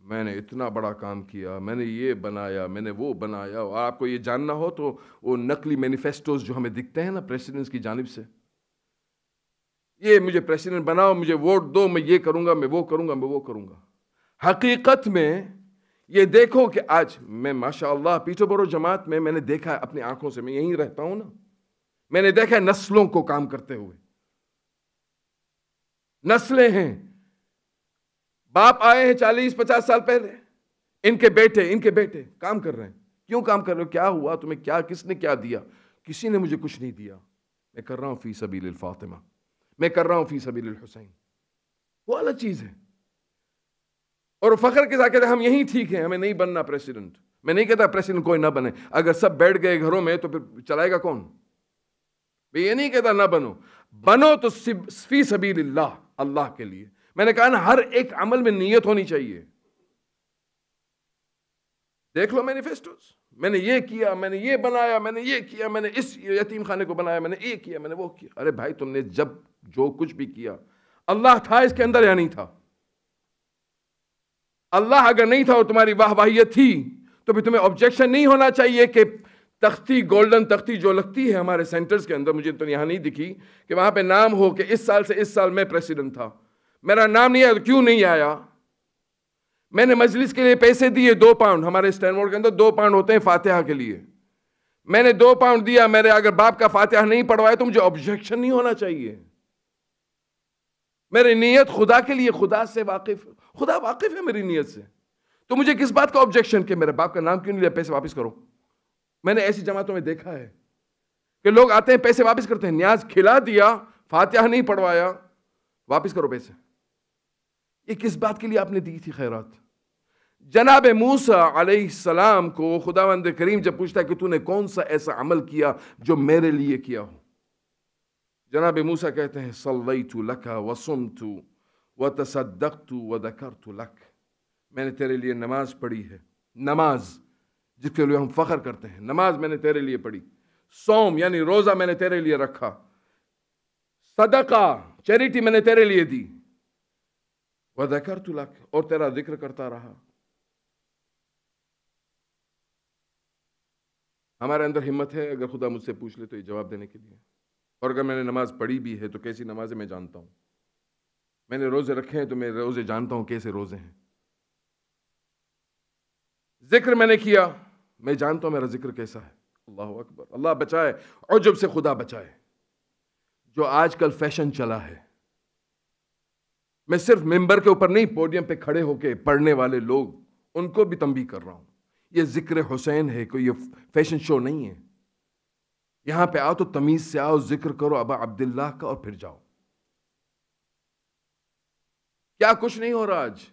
मैंने इतना बड़ा काम किया मैंने ये बनाया मैंने वो बनाया और आपको ये जानना हो तो वो नकली मैनिफेस्टोज जो हमें दिखते हैं ना प्रेसिडेंट्स की जानब से ये मुझे प्रेसिडेंट बनाओ मुझे वोट दो मैं ये करूँगा मैं वो करूँगा मैं वो करूँगा हकीकत में ये देखो कि आज मैं माशा बरो जमात में मैंने देखा है अपनी आंखों से मैं यहीं रहता हूं ना मैंने देखा है नस्लों को काम करते हुए नस्लें हैं बाप आए हैं चालीस पचास साल पहले इनके बेटे इनके बेटे काम कर रहे हैं क्यों काम कर रहे हो क्या हुआ तुम्हें क्या किसने क्या दिया किसी ने मुझे कुछ नहीं दिया मैं कर रहा हूँ फ़ी सबील फ़ातिमा मैं कर रहा हूँ फ़ी सबील हुसैन वो अलग चीज़ है और फख्र के साथ कहते हम यहीं ठीक हैं हमें नहीं बनना प्रेसिडेंट मैं नहीं कहता प्रेसिडेंट कोई ना बने अगर सब बैठ गए घरों में तो फिर चलाएगा कौन मैं ये नहीं कहता ना बनो बनो तो फी सबील अल्लाह के लिए मैंने कहा ना हर एक अमल में नीयत होनी चाहिए देख लो मैनिफेस्टो मैंने ये किया मैंने ये बनाया मैंने ये किया मैंने इस यतीम खाने को बनाया मैंने ये किया मैंने वो किया अरे भाई तुमने जब जो कुछ भी किया अल्लाह था इसके अंदर या नहीं था अल्लाह अगर नहीं था और तुम्हारी वाहवाहियत थी तो भी तुम्हें ऑब्जेक्शन नहीं होना चाहिए कि तख्ती गोल्डन तख्ती जो लगती है हमारे सेंटर्स के अंदर मुझे तो यहां नहीं दिखी कि वहां पे नाम हो कि इस साल से इस साल मैं प्रेसिडेंट था मेरा नाम नहीं आया क्यों नहीं आया मैंने मजलिस के लिए पैसे दिए दो पाउंड हमारे स्टैंड के अंदर दो पाउंड होते हैं फातिहा के लिए मैंने दो पाउंड दिया मेरे अगर बाप का फातिहा नहीं पढ़वाया तो मुझे ऑब्जेक्शन नहीं होना चाहिए मेरी नीयत खुदा के लिए खुदा से वाकिफ खुदा वाकिफ है मेरी नीयत से तो मुझे किस बात का ऑब्जेक्शन किया मेरे बाप का नाम क्यों नहीं लिया पैसे वापस करो मैंने ऐसी जमातों में देखा है कि लोग आते हैं पैसे वापस करते हैं न्याज खिला दिया फातिहा नहीं पढ़वाया वापस करो पैसे ये किस बात के लिए आपने दी थी खैरत जनाब मूसा सलाम को खुदावंद करीम जब पूछता है कि तूने कौन सा ऐसा अमल किया जो मेरे लिए किया हो जनाब मूसा कहते हैं सल्लई तू लखा वसुम तू व तसदक तू व दकर तू लख मैंने तेरे लिए नमाज पढ़ी है नमाज जिसके लिए हम फ़ख्र करते हैं नमाज मैंने तेरे लिए पढ़ी सोम यानी रोज़ा मैंने तेरे लिए रखा सदका चैरिटी मैंने तेरे लिए दी वह दकर तू और तेरा जिक्र करता रहा हमारे अंदर हिम्मत है अगर खुदा मुझसे पूछ ले तो ये जवाब देने के लिए और अगर मैंने नमाज़ पढ़ी भी है तो कैसी नमाज़ें मैं जानता हूँ मैंने रोज़े रखे हैं तो मैं रोज़े जानता हूँ कैसे रोज़े हैं जिक्र मैंने किया मैं जानता हूँ मेरा जिक्र कैसा है अल्लाह अकबर अल्लाह बचाए और जब से खुदा बचाए जो आजकल फैशन चला है मैं सिर्फ मेंबर के ऊपर नहीं पोडियम पे खड़े होके पढ़ने वाले लोग उनको भी तंबी कर रहा हूं ये जिक्र हुसैन है कोई ये फैशन शो नहीं है यहां पे आओ तो तमीज़ से आओ जिक्र करो अबा अब्दुल्ला का और फिर जाओ क्या कुछ नहीं हो रहा आज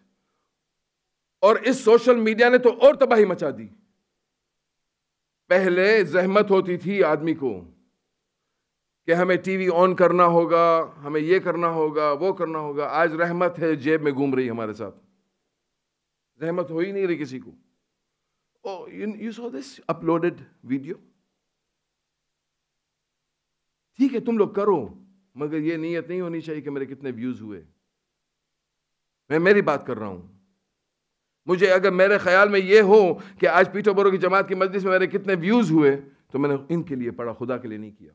और इस सोशल मीडिया ने तो और तबाही मचा दी पहले जहमत होती थी आदमी को कि हमें टीवी ऑन करना होगा हमें ये करना होगा वो करना होगा आज रहमत है जेब में घूम रही हमारे साथ रहमत हो ही नहीं रही किसी को you saw this uploaded video ठीक है तुम लोग करो मगर ये नीयत नहीं होनी चाहिए कि मेरे कितने व्यूज़ हुए मैं मेरी बात कर रहा हूं मुझे अगर मेरे ख्याल में ये हो कि आज पीटो बोरो की जमात की मस्जिद में मेरे कितने व्यूज़ हुए तो मैंने इनके लिए पढ़ा खुदा के लिए नहीं किया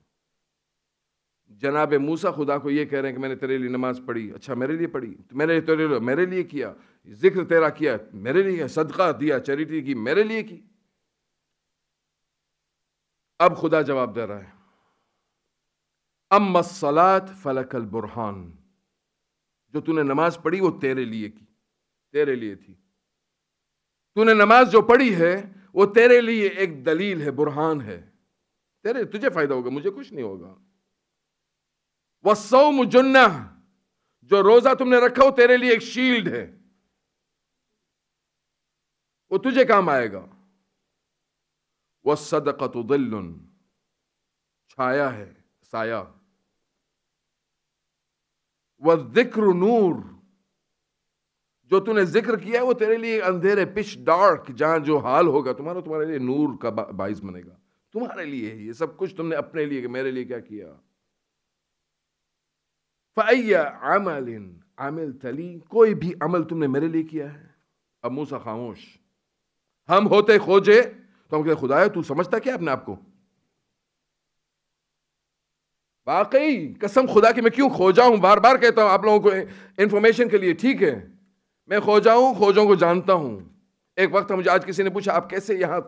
जनाब मूसा खुदा को ये कह रहे हैं कि मैंने तेरे लिए नमाज पढ़ी अच्छा मेरे लिए पढ़ी तो मैंने तो तेरे लिए मेरे लिए किया जिक्र तेरा किया मेरे लिए सदका दिया चैरिटी की मेरे लिए की अब खुदा जवाब दे रहा है अम सलात फलकल बुरहान जो तूने नमाज पढ़ी वो तेरे लिए की तेरे लिए थी तूने नमाज जो पढ़ी है वो तेरे लिए एक दलील है बुरहान है तेरे तुझे फायदा होगा मुझे कुछ नहीं होगा वह सौ मुजुन्ना जो रोजा तुमने रखा हो तेरे लिए एक शील्ड है वो तुझे काम आएगा वह सदकत उदिल्लुन छाया है साया वह जिक्र नूर जो तूने जिक्र किया है वो तेरे लिए अंधेरे पिच डार्क जहां जो हाल होगा तुम्हारा तुम्हारे लिए नूर का बाइस बनेगा तुम्हारे लिए ये सब कुछ तुमने अपने लिए मेरे लिए क्या किया फ़ैया आमिल तली कोई भी अमल तुमने मेरे लिए किया है अब मूसा खामोश हम होते खोजे तो हम कहते खुदा तू समझता क्या अपने आप को वाकई कसम खुदा की मैं क्यों खोजा हूं बार बार कहता हूं आप लोगों को इंफॉर्मेशन के लिए ठीक है मैं खोजा हूं खोजों को जानता हूं एक वक्त मुझे आज किसी ने पूछा आप कैसे यहाँ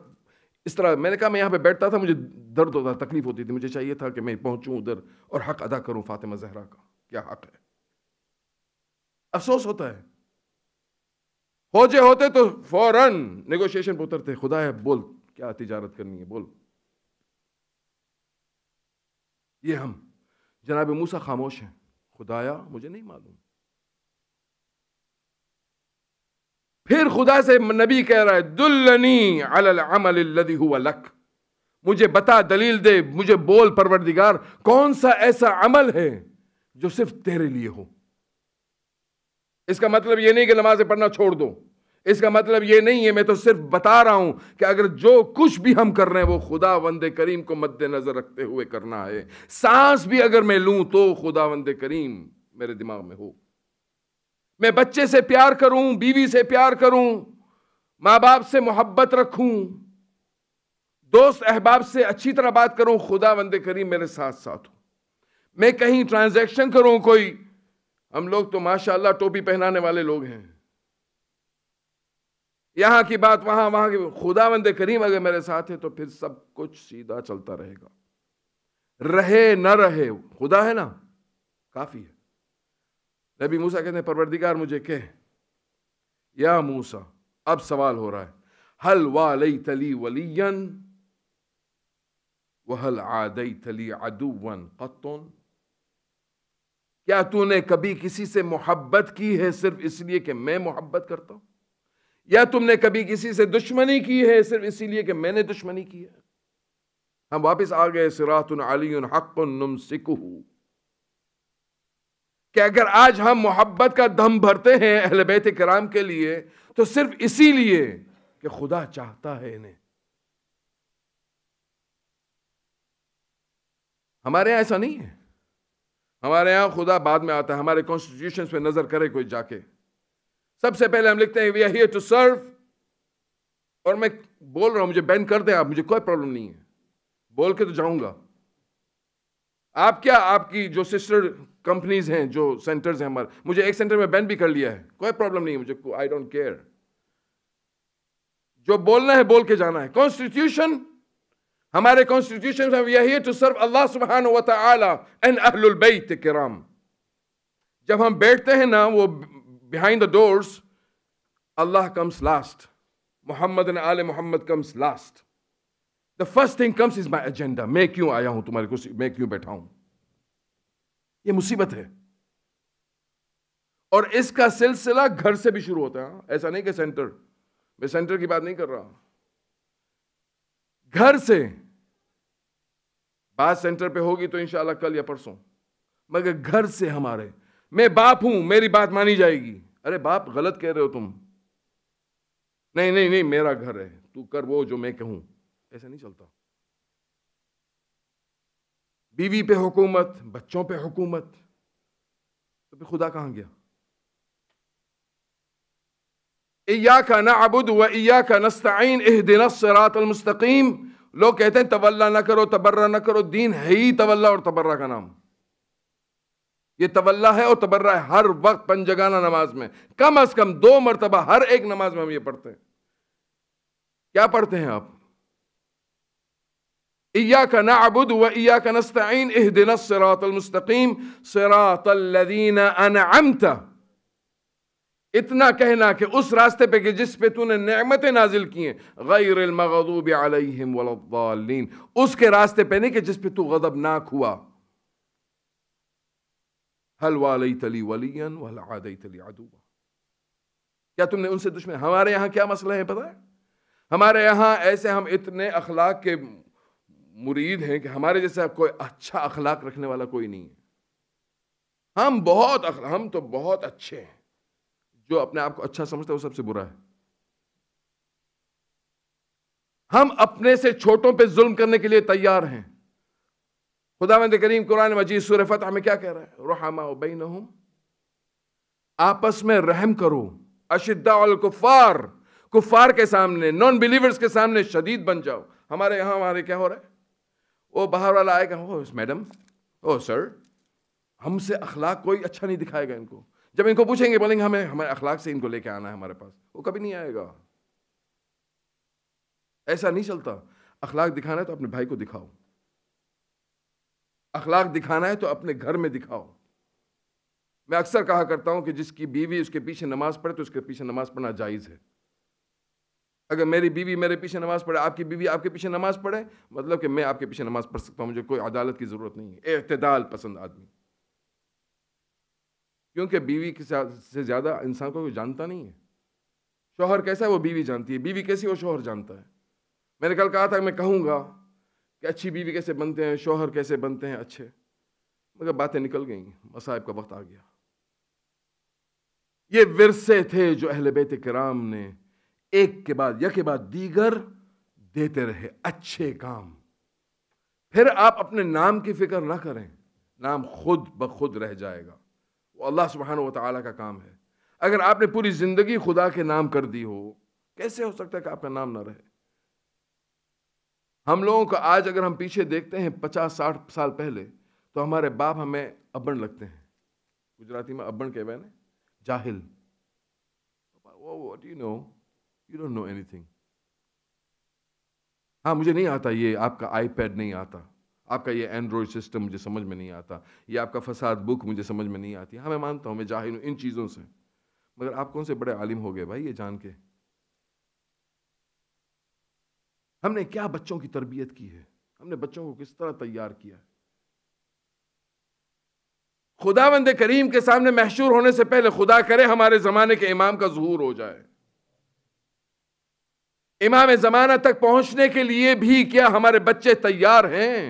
इस तरह मैंने कहा मैं यहां पे बैठता था मुझे दर्द होता तकलीफ होती थी मुझे चाहिए था कि मैं पहुंचूं उधर और हक अदा करूं फातिमा जहरा का क्या हक है अफसोस होता है जे होते तो फौरन नेगोशिएशन पर उतरते खुदा है बोल क्या तिजारत करनी है बोल ये हम जनाब मूसा खामोश हैं खुदाया मुझे नहीं मालूम फिर खुदा से नबी कह रहा है दुल्लनी लदी हुआ लक मुझे बता दलील दे मुझे बोल परवरदिगार कौन सा ऐसा अमल है जो सिर्फ तेरे लिए हो इसका मतलब यह नहीं कि नमाजें पढ़ना छोड़ दो इसका मतलब यह नहीं है मैं तो सिर्फ बता रहा हूं कि अगर जो कुछ भी हम कर रहे हैं वो खुदा वंदे करीम को मद्देनजर रखते हुए करना है सांस भी अगर मैं लूं तो खुदा वंदे करीम मेरे दिमाग में हो मैं बच्चे से प्यार करूं बीवी से प्यार करूं मां बाप से मोहब्बत रखूं दोस्त अहबाब से अच्छी तरह बात करूं खुदा वंदे करीम मेरे साथ साथ हो मैं कहीं ट्रांजैक्शन करूं कोई हम लोग तो माशाल्लाह टोपी पहनाने वाले लोग हैं यहां की बात वहां वहां की खुदा बंदे करीम अगर मेरे साथ है तो फिर सब कुछ सीधा चलता रहेगा रहे न रहे खुदा है ना काफी है नबी मूसा कहते हैं परवरदिगार मुझे कह या मूसा अब सवाल हो रहा है हल वाली तली वलियन वहल आदई तली अदुवन कत्तोन क्या तूने कभी किसी से मोहब्बत की है सिर्फ इसलिए कि मैं मोहब्बत करता हूं या तुमने कभी किसी से दुश्मनी की है सिर्फ इसीलिए कि मैंने दुश्मनी की है हम वापस आ गए सिरातुन अली हक नुम कि अगर आज हम मोहब्बत का दम भरते हैं अहलबैत बैत कराम के लिए तो सिर्फ इसीलिए कि खुदा चाहता है इन्हें हमारे यहां ऐसा नहीं है हमारे यहाँ खुदा बाद में आता है हमारे कॉन्स्टिट्यूशन पे नजर करे कोई जाके सबसे पहले हम लिखते हैं we are here to serve और मैं बोल रहा हूं मुझे बैन कर दें आप मुझे कोई प्रॉब्लम नहीं है बोल के तो जाऊंगा आप क्या आपकी जो सिस्टर कंपनीज हैं जो सेंटर्स हैं हमारे मुझे एक सेंटर में बैन भी कर लिया है कोई प्रॉब्लम नहीं है मुझे आई डोंट केयर जो बोलना है बोल के जाना है कॉन्स्टिट्यूशन हमारे कॉन्स्टिट्यूशन में we are to serve Allah सुबहान व तआला एंड अहलुल बैत किराम जब हम बैठते हैं ना वो behind the doors Allah comes last Mohammad and Aal Mohammad comes last the first thing comes is my agenda मैं क्यों आया हूं तुम्हारे को मैं क्यों बैठा हूं ये मुसीबत है और इसका सिलसिला घर से भी शुरू होता है हाँ। ऐसा नहीं कि सेंटर मैं सेंटर की बात नहीं कर रहा घर से बात सेंटर पे होगी तो इंशाल्लाह कल या परसों मगर घर से हमारे मैं बाप हूं मेरी बात मानी जाएगी अरे बाप गलत कह रहे हो तुम नहीं नहीं नहीं मेरा घर है तू कर वो जो मैं कहूं ऐसा नहीं चलता बीवी पे हुकूमत बच्चों पे हुकूमत तो फिर खुदा कहां गया इया का ना अबुद व इया का नस्ताइन दिन सरात लोग कहते हैं तवल्ला ना करो तबर्रा ना करो दीन है ही तवल्ला और तबर्रा का नाम ये तवल्ला है और तबर्रा है हर वक्त पंजगाना नमाज में कम अज कम दो मरतबा हर एक नमाज में हम ये पढ़ते हैं क्या पढ़ते हैं आप इया का ना अबुद व इया का नस्तीन एह दिन लदीना अन अमता इतना कहना कि उस रास्ते पे कि जिस पे तूने नमतें नाजिल की हैं गैर मगदूब अलैहिम उसके रास्ते पे नहीं कि जिस पे तू गदबनाक हुआ हल वाली तली वलियन वल आदई तली अदुआ क्या तुमने उनसे दुश्मन हमारे यहाँ क्या मसला है पता है हमारे यहाँ ऐसे हम इतने अखलाक के मुरीद हैं कि हमारे जैसा कोई अच्छा अखलाक रखने वाला कोई नहीं है हम बहुत अखला हम तो बहुत अच्छे हैं जो अपने आप को अच्छा समझता है वो सबसे बुरा है हम अपने से छोटों पे जुल्म करने के लिए तैयार हैं खुदावंद करीम कुरान मजीद सूर फतह में क्या कह रहा है रोहामा उबैन आपस में रहम करो अशिद्दाफार कुफार के सामने नॉन बिलीवर्स के सामने शदीद बन जाओ हमारे यहां हमारे क्या हो रहा है वो बाहर वाला आएगा ओ मैडम ओ सर हमसे अखलाक कोई अच्छा नहीं दिखाएगा इनको जब इनको पूछेंगे बोलेंगे हमें हमारे अखलाक से इनको लेके आना है हमारे पास वो कभी नहीं आएगा ऐसा नहीं चलता अखलाक दिखाना है तो अपने भाई को दिखाओ अखलाक दिखाना है तो अपने घर में दिखाओ मैं अक्सर कहा करता हूं कि जिसकी बीवी उसके पीछे नमाज पढ़े तो उसके पीछे नमाज पढ़ना जायज़ है अगर मेरी बीवी मेरे पीछे नमाज पढ़े आपकी बीवी आपके पीछे नमाज पढ़े मतलब कि मैं आपके पीछे नमाज पढ़ सकता हूँ मुझे कोई अदालत की ज़रूरत नहीं है अतदाल पसंद आदमी क्योंकि बीवी के से ज़्यादा इंसान को कोई जानता नहीं है शोहर कैसा है वो बीवी जानती है बीवी कैसी वो शोहर जानता है मैंने कल कहा था मैं कहूँगा कि अच्छी बीवी कैसे बनते हैं शोहर कैसे बनते हैं अच्छे मगर बातें निकल गई मसाहब का वक्त आ गया ये विरसे थे जो अहल बेत कराम ने एक के बाद या के बाद दीगर देते रहे अच्छे काम फिर आप अपने नाम की फिक्र ना करें नाम खुद ब खुद रह जाएगा अल्लाह सुबहान तला का काम है अगर आपने पूरी ज़िंदगी खुदा के नाम कर दी हो कैसे हो सकता है कि आपका नाम ना रहे हम लोगों को आज अगर हम पीछे देखते हैं पचास साठ साल पहले तो हमारे बाप हमें अब्बन लगते हैं गुजराती में अब्बन कहवा ना जाहिल what you know you don't know anything हाँ मुझे नहीं आता ये आपका आईपैड नहीं आता आपका ये एंड्रॉयड सिस्टम मुझे समझ में नहीं आता ये आपका फसाद बुक मुझे समझ में नहीं आती हाँ मैं मानता हूँ मैं जाहिर हूँ इन चीज़ों से मगर आप कौन से बड़े आलिम हो गए भाई ये जान के हमने क्या बच्चों की तरबियत की है हमने बच्चों को किस तरह तैयार किया है वंद करीम के सामने महशूर होने से पहले खुदा करे हमारे ज़माने के इमाम का जहूर हो जाए इमाम ज़माना तक पहुंचने के लिए भी क्या हमारे बच्चे तैयार हैं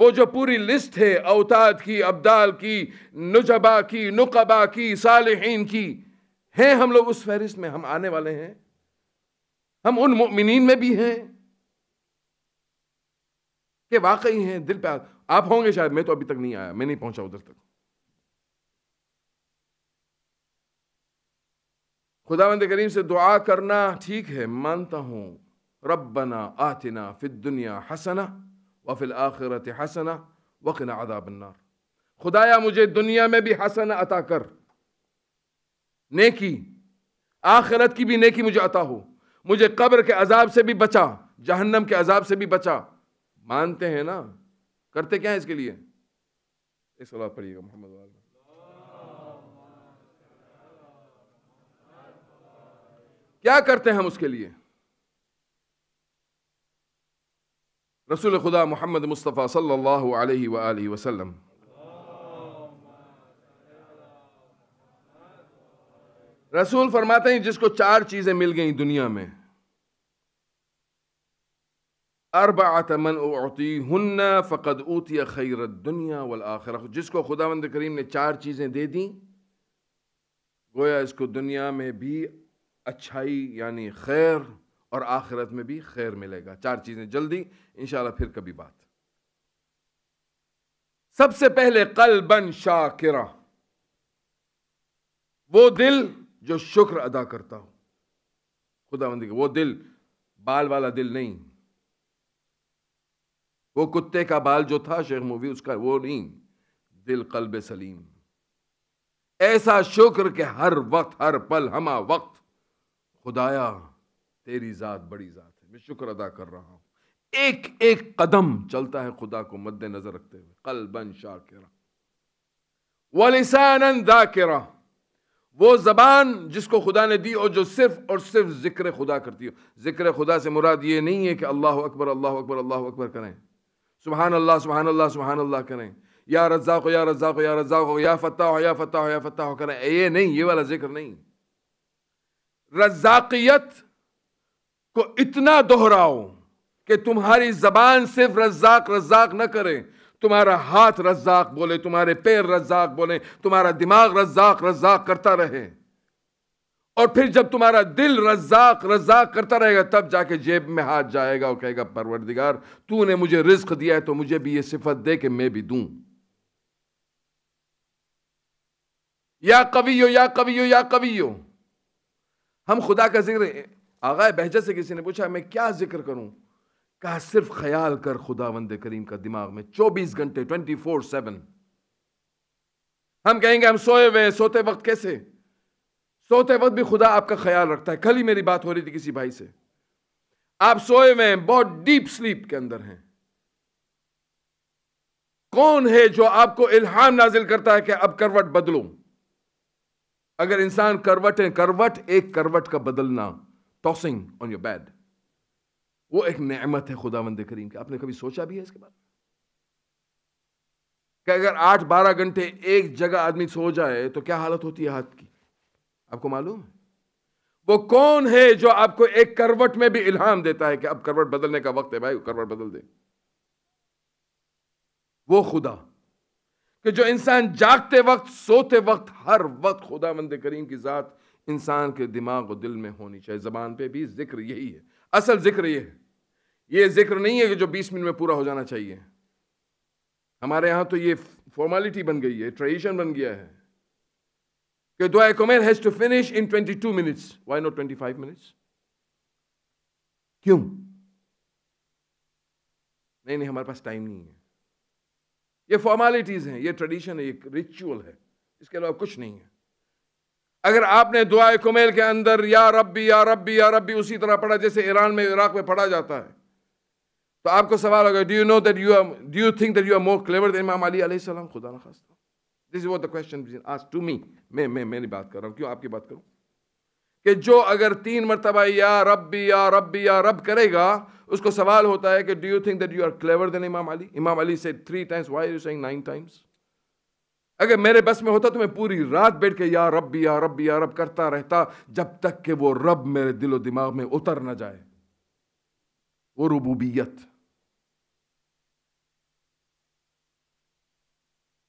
वो जो पूरी लिस्ट है अवताद की अब्दाल की नुजबा की नुकबा की सालहीन की हैं हम लोग उस फहरिस्त में हम आने वाले हैं हम उन मिनीन में भी हैं कि वाकई हैं दिल पे आ, आप होंगे शायद मैं तो अभी तक नहीं आया मैं नहीं पहुंचा उधर तक खुदावंद करीम से दुआ करना ठीक है मानता हूं रबना आतना फिद दुनिया हसना वफिल आखिरत हसना वक़ना अदाबन्नार खुदाया मुझे दुनिया में भी हसन अता कर नेकी आखिरत की भी नेकी मुझे अता हो मुझे कब्र के अजाब से भी बचा जहन्नम के अजाब से भी बचा मानते हैं ना करते क्या है इसके लिए इस सलाह पढ़िएगा मोहम्मद क्या करते हैं हम उसके लिए रसूल खुदा मोहम्मद मुस्तफ़ा सल्लल्लाहु अलैहि व वसल्लम रसूल फरमाते हैं जिसको चार चीज़ें मिल गई दुनिया में अरबातमन उती हन्ना फ़कद ऊतिया खैरत दुनिया वल आखिर जिसको खुदावंद करीम ने चार चीज़ें दे दी गोया इसको दुनिया में भी अच्छाई यानी खैर और आखिरत में भी खैर मिलेगा चार चीज़ें जल्दी इन फिर कभी बात सबसे पहले कल बन शाकिरा वो दिल जो शुक्र अदा करता हो खुदा बंदी वो दिल बाल वाला दिल नहीं वो कुत्ते का बाल जो था शेख मूवी उसका वो नहीं दिल कल्ब सलीम ऐसा शुक्र के हर वक्त हर पल हमा वक्त खुदाया तेरी ज़ात बड़ी ज़ात है मैं शुक्र अदा कर रहा हूँ एक एक कदम चलता है खुदा को मद्द नजर रखते हुए कल बन शाकिरा वलिसान दाकिरा वो जबान जिसको खुदा ने दी और जो सिर्फ और सिर्फ जिक्र खुदा करती हो जिक्र खुदा से मुराद ये नहीं है कि अल्लाह अकबर अल्लाह अकबर अल्लाह अकबर करें सुबहान अल्लाह सुबहान अल्लाह सुबहान अल्लाह करें या रज्जाक या रज्जाक या रज्जाक या फताह या फताह या फताह करें ये नहीं ये वाला जिक्र नहीं रजाकियत को इतना दोहराओ कि तुम्हारी जबान सिर्फ रज्जाक रज्जाक न करे तुम्हारा हाथ रज्जाक बोले तुम्हारे पैर रज्जाक बोले तुम्हारा दिमाग रज्जाक रज्जाक करता रहे और फिर जब तुम्हारा दिल रज्जाक रज्जाक करता रहेगा तब जाके जेब में हाथ जाएगा और कहेगा परवरदिगार तू ने मुझे रिस्क दिया है तो मुझे भी ये सिफत दे कि मैं भी दूं या कवियो या कवियो या कवियो हम खुदा का जिक्र आगा बहजत से किसी ने पूछा मैं क्या जिक्र करूं कहा सिर्फ ख्याल कर खुदा वंदे करीम का दिमाग में 24 घंटे 24 सेवन हम कहेंगे हम सोए हुए सोते वक्त कैसे सोते वक्त भी खुदा आपका ख्याल रखता है कल ही मेरी बात हो रही थी किसी भाई से आप सोए हुए हैं बहुत डीप स्लीप के अंदर हैं कौन है जो आपको इल्हाम नाजिल करता है कि अब करवट बदलो अगर इंसान करवट है करवट एक करवट का बदलना टॉसिंग ऑन योर बेड वो एक नेमत है खुदा वंदे करीम की आपने कभी सोचा भी है इसके बारे में अगर आठ बारह घंटे एक जगह आदमी सो जाए तो क्या हालत होती है हाथ की आपको मालूम है वो कौन है जो आपको एक करवट में भी इल्हाम देता है कि अब करवट बदलने का वक्त है भाई करवट बदल दे वो खुदा कि जो इंसान जागते वक्त सोते वक्त हर वक्त खुदा मंद करीम की ज़ात इंसान के दिमाग और दिल में होनी चाहिए ज़बान पे भी जिक्र यही है असल जिक्र ये है ये जिक्र नहीं है कि जो 20 मिनट में पूरा हो जाना चाहिए हमारे यहाँ तो ये फॉर्मेलिटी बन गई है ट्रेडिशन बन गया है कि दुआ कुमेर has to finish in 22 minutes why not 25 minutes क्यों नहीं नहीं हमारे पास टाइम नहीं है ये फॉर्मेलिटीज़ हैं ये ट्रेडिशन है ये रिचुअल है इसके अलावा कुछ नहीं है अगर आपने दुआ कुमेल के अंदर या रब्बी या रब्बी या रब्बी उसी तरह पढ़ा जैसे ईरान में इराक में पढ़ा जाता है तो आपको सवाल होगा do you know that you are do you think that you are more clever than Imam Ali सलाम खुदा ना खास्ता दिस इज द क्वेश्चन आज टू मी मैं मैं नहीं बात कर रहा हूँ क्यों आपकी बात करूँ कि जो अगर तीन मरतबा या रब्बी या रब्बी या रब करेगा उसको सवाल होता है कि do you think that you are clever than Imam Ali Imam Ali से three times why you saying nine times अगर मेरे बस में होता तो मैं पूरी रात बैठ के या रब या रब या रब करता रहता जब तक कि वो रब मेरे दिलो दिमाग में उतर ना जाए वो रबूबियत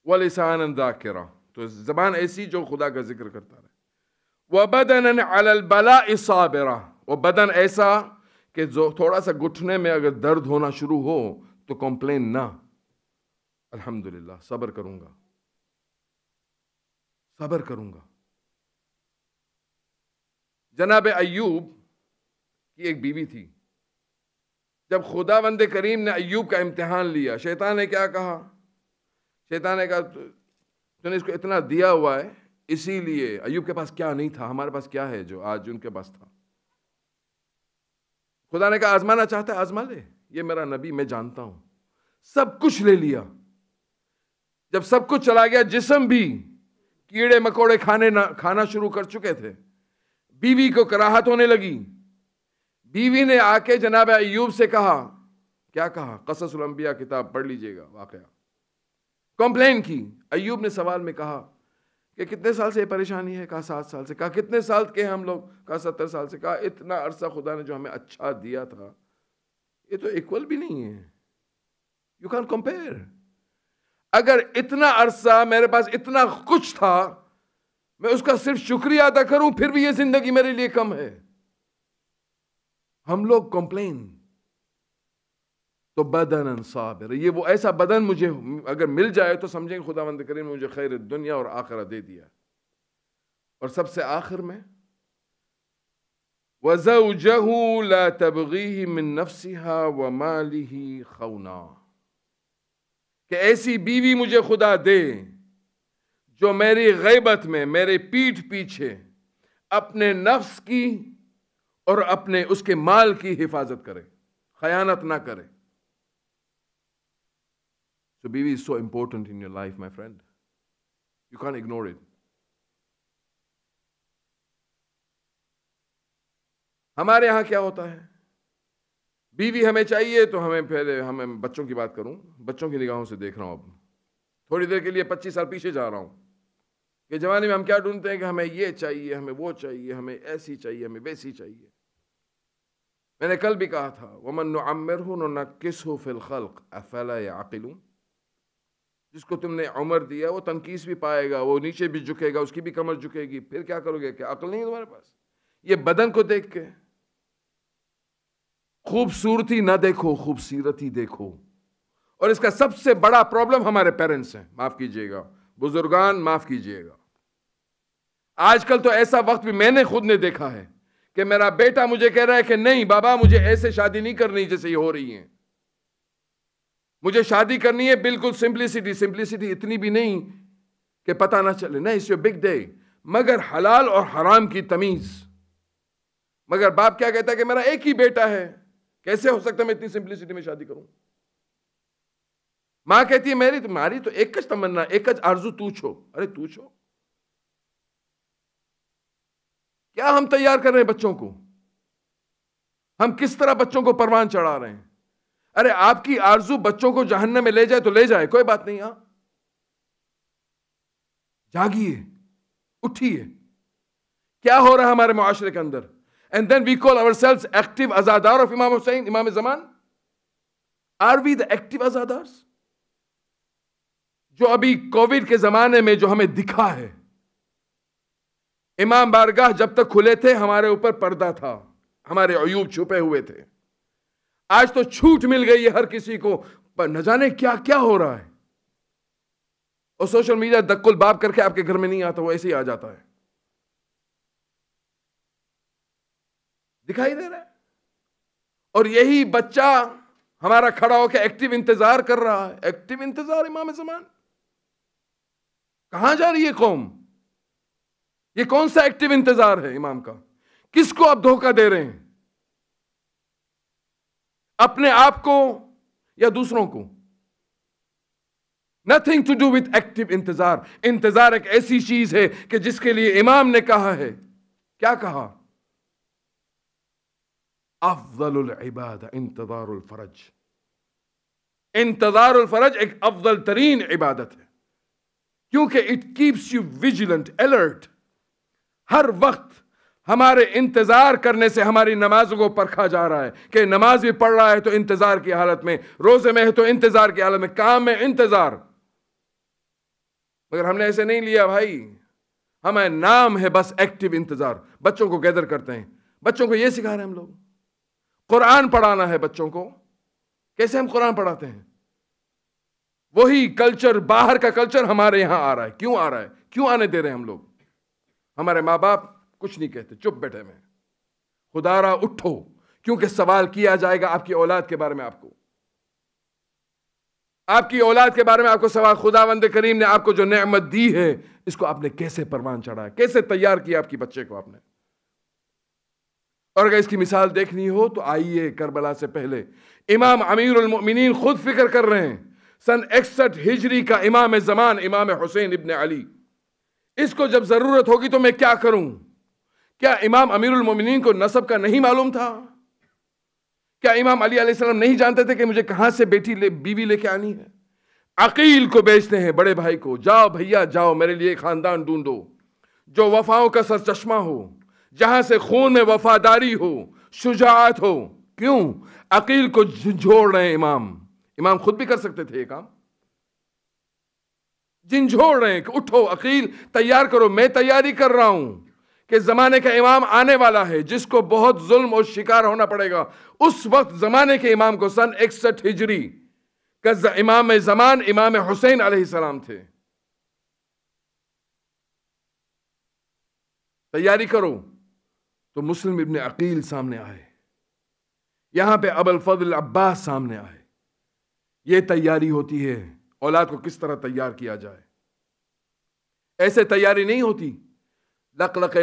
वलिसान दाकिरा तो जबान ऐसी जो खुदा का जिक्र करता रहे वह बदन अलबला साबिरा वह बदन ऐसा कि जो थोड़ा सा घुटने में अगर दर्द होना शुरू हो तो कंप्लेन ना अल्हम्दुलिल्लाह सब्र करूंगा सबर करूंगा जनाब अयूब की एक बीवी थी जब खुदा वंद करीम ने अयूब का इम्तहान लिया शैतान ने क्या कहा शैतान ने कहा तूने इसको इतना दिया हुआ है इसीलिए अयूब के पास क्या नहीं था हमारे पास क्या है जो आज उनके पास था खुदा ने कहा आजमाना चाहता है आजमा ले ये मेरा नबी मैं जानता हूं सब कुछ ले लिया जब सब कुछ चला गया जिसम भी कीड़े मकोड़े खाने ना खाना शुरू कर चुके थे बीवी को कराहत होने लगी बीवी ने आके जनाब अयूब से कहा क्या कहा कससलम्बिया किताब पढ़ लीजिएगा वाक़ कंप्लेन की अयूब ने सवाल में कहा कि कितने साल से परेशानी है कहा सात साल से कहा कितने साल के हैं हम लोग कहा सत्तर साल से कहा इतना अरसा खुदा ने जो हमें अच्छा दिया था ये तो इक्वल भी नहीं है यू कैन कंपेयर अगर इतना अरसा मेरे पास इतना कुछ था मैं उसका सिर्फ शुक्रिया अदा करूं फिर भी ये जिंदगी मेरे लिए कम है हम लोग कंप्लेन तो बदन साबिर ये वो ऐसा बदन मुझे अगर मिल जाए तो समझेंगे खुदा खुदावंद करीम मुझे खैर दुनिया और आखरा दे दिया और सबसे आखिर में वजह तबगी मिन नफसिहा व माली खौना कि ऐसी बीवी मुझे खुदा दे जो मेरी गैबत में मेरे पीठ पीछे अपने नफ्स की और अपने उसके माल की हिफाजत करे खयानत ना करे so biwi is so important in your life my friend you can ignore it हमारे यहां क्या होता है बीवी हमें चाहिए तो हमें फिर हमें बच्चों की बात करूं बच्चों की निगाहों से देख रहा हूं अब थोड़ी देर के लिए पच्चीस साल पीछे जा रहा हूं कि ज़माने में हम क्या ढूंढते हैं कि हमें ये चाहिए हमें वो चाहिए हमें ऐसी चाहिए हमें वैसी चाहिए मैंने कल भी कहा था वमन अमर हो न किस हो फ़िलखल्क अफला या जिसको तुमने उम्र दिया वो तनकीस भी पाएगा वो नीचे भी झुकेगा उसकी भी कमर झुकेगी फिर क्या करोगे क्या अकल नहीं है तुम्हारे पास ये बदन को देख के खूबसूरती ना देखो खूबसूरती देखो और इसका सबसे बड़ा प्रॉब्लम हमारे पेरेंट्स हैं माफ कीजिएगा बुजुर्गान माफ कीजिएगा आजकल तो ऐसा वक्त भी मैंने खुद ने देखा है कि मेरा बेटा मुझे कह रहा है कि नहीं बाबा मुझे ऐसे शादी नहीं करनी जैसे ये हो रही है मुझे शादी करनी है बिल्कुल सिंप्लिसिटी सिंप्लिसिटी इतनी भी नहीं कि पता ना चले ना इसे बिग डे मगर हलाल और हराम की तमीज मगर बाप क्या कहता है कि मेरा एक ही बेटा है कैसे हो सकता है मैं इतनी सिंप्लिसिटी में शादी करूं मां कहती है मेरी तुम्हारी तो, तो एक तमन्ना एक आरजू तू छो अरे तू छो क्या हम तैयार कर रहे हैं बच्चों को हम किस तरह बच्चों को परवान चढ़ा रहे हैं अरे आपकी आरजू बच्चों को जहन्न में ले जाए तो ले जाए कोई बात नहीं यहां जागिए उठिए क्या हो रहा है हमारे माशरे के अंदर and then we call ourselves active azadar of Imam Hussein, Imam Zaman? Are we the active azadars? जो अभी कोविड के जमाने में जो हमें दिखा है इमाम बारगाह जब तक खुले थे हमारे ऊपर पर्दा था हमारे अयूब छुपे हुए थे आज तो छूट मिल गई है हर किसी को पर न जाने क्या क्या हो रहा है और सोशल मीडिया दक्कुल बाप करके आपके घर में नहीं आता वो ऐसे ही आ जाता है दिखाई दे रहा है और यही बच्चा हमारा खड़ा होकर एक्टिव इंतजार कर रहा है एक्टिव इंतजार इमाम जमान कहां जा रही है कौम ये कौन सा एक्टिव इंतजार है इमाम का किसको आप धोखा दे रहे हैं अपने आप को या दूसरों को nothing to do with active इंतजार इंतजार एक ऐसी चीज है कि जिसके लिए इमाम ने कहा है क्या कहा अफजल इबाद इंतज़ारफ़रज इंतज़ारफ़रज एक अफजल तरीन इबादत है क्योंकि it keeps you vigilant alert हर वक्त हमारे इंतज़ार करने से हमारी नमाजों को परखा जा रहा है कि नमाज भी पढ़ रहा है तो इंतज़ार की हालत में रोज़े में है तो इंतज़ार की हालत में काम में इंतज़ार मगर हमने ऐसे नहीं लिया भाई हमें नाम है बस एक्टिव इंतज़ार बच्चों को गैदर करते हैं बच्चों को ये सिखा रहे हैं हम लोग कुरान पढ़ाना है बच्चों को कैसे हम कुरान पढ़ाते हैं वही कल्चर बाहर का कल्चर हमारे यहां आ रहा है क्यों आ रहा है क्यों आने दे रहे हैं हम लोग हमारे माँ बाप कुछ नहीं कहते चुप बैठे में खुदारा उठो क्योंकि सवाल किया जाएगा आपकी औलाद के बारे में आपको आपकी औलाद के बारे में आपको सवाल खुदावंद करीम ने आपको जो नेमत दी है इसको आपने कैसे परवान चढ़ाया कैसे तैयार किया आपकी बच्चे को आपने और अगर इसकी मिसाल देखनी हो तो आइए करबला से पहले इमाम अमीर उलमिन खुद फिक्र कर रहे हैं सन इकसठ हिजरी का इमाम जमान इमाम हुसैन इबन अली इसको जब ज़रूरत होगी तो मैं क्या करूं क्या इमाम उलमिन को नसब का नहीं मालूम था क्या इमाम अली आसलम नहीं जानते थे कि मुझे कहां से बेटी ले बीवी लेके आनी है अकील को बेचते हैं बड़े भाई को जाओ भैया जाओ मेरे लिए ख़ानदान ढूंढो जो वफाओं का सरचश्मा हो जहां से खून में वफादारी हो शुजात हो क्यों अकील को झंझोड़ रहे हैं इमाम इमाम खुद भी कर सकते थे ये काम झिंझोड़ रहे हैं कि उठो अकील तैयार करो मैं तैयारी कर रहा हूं कि ज़माने का इमाम आने वाला है जिसको बहुत जुल्म और शिकार होना पड़ेगा उस वक्त ज़माने के इमाम को सन इकसठ हिजरी का इमाम ज़मान इमाम हुसैन सलाम थे तैयारी करो तो मुस्लिम इबन अकील सामने आए यहां पे अबल फजल अब्बास सामने आए ये तैयारी होती है औलाद को किस तरह तैयार किया जाए ऐसे तैयारी नहीं होती लक लक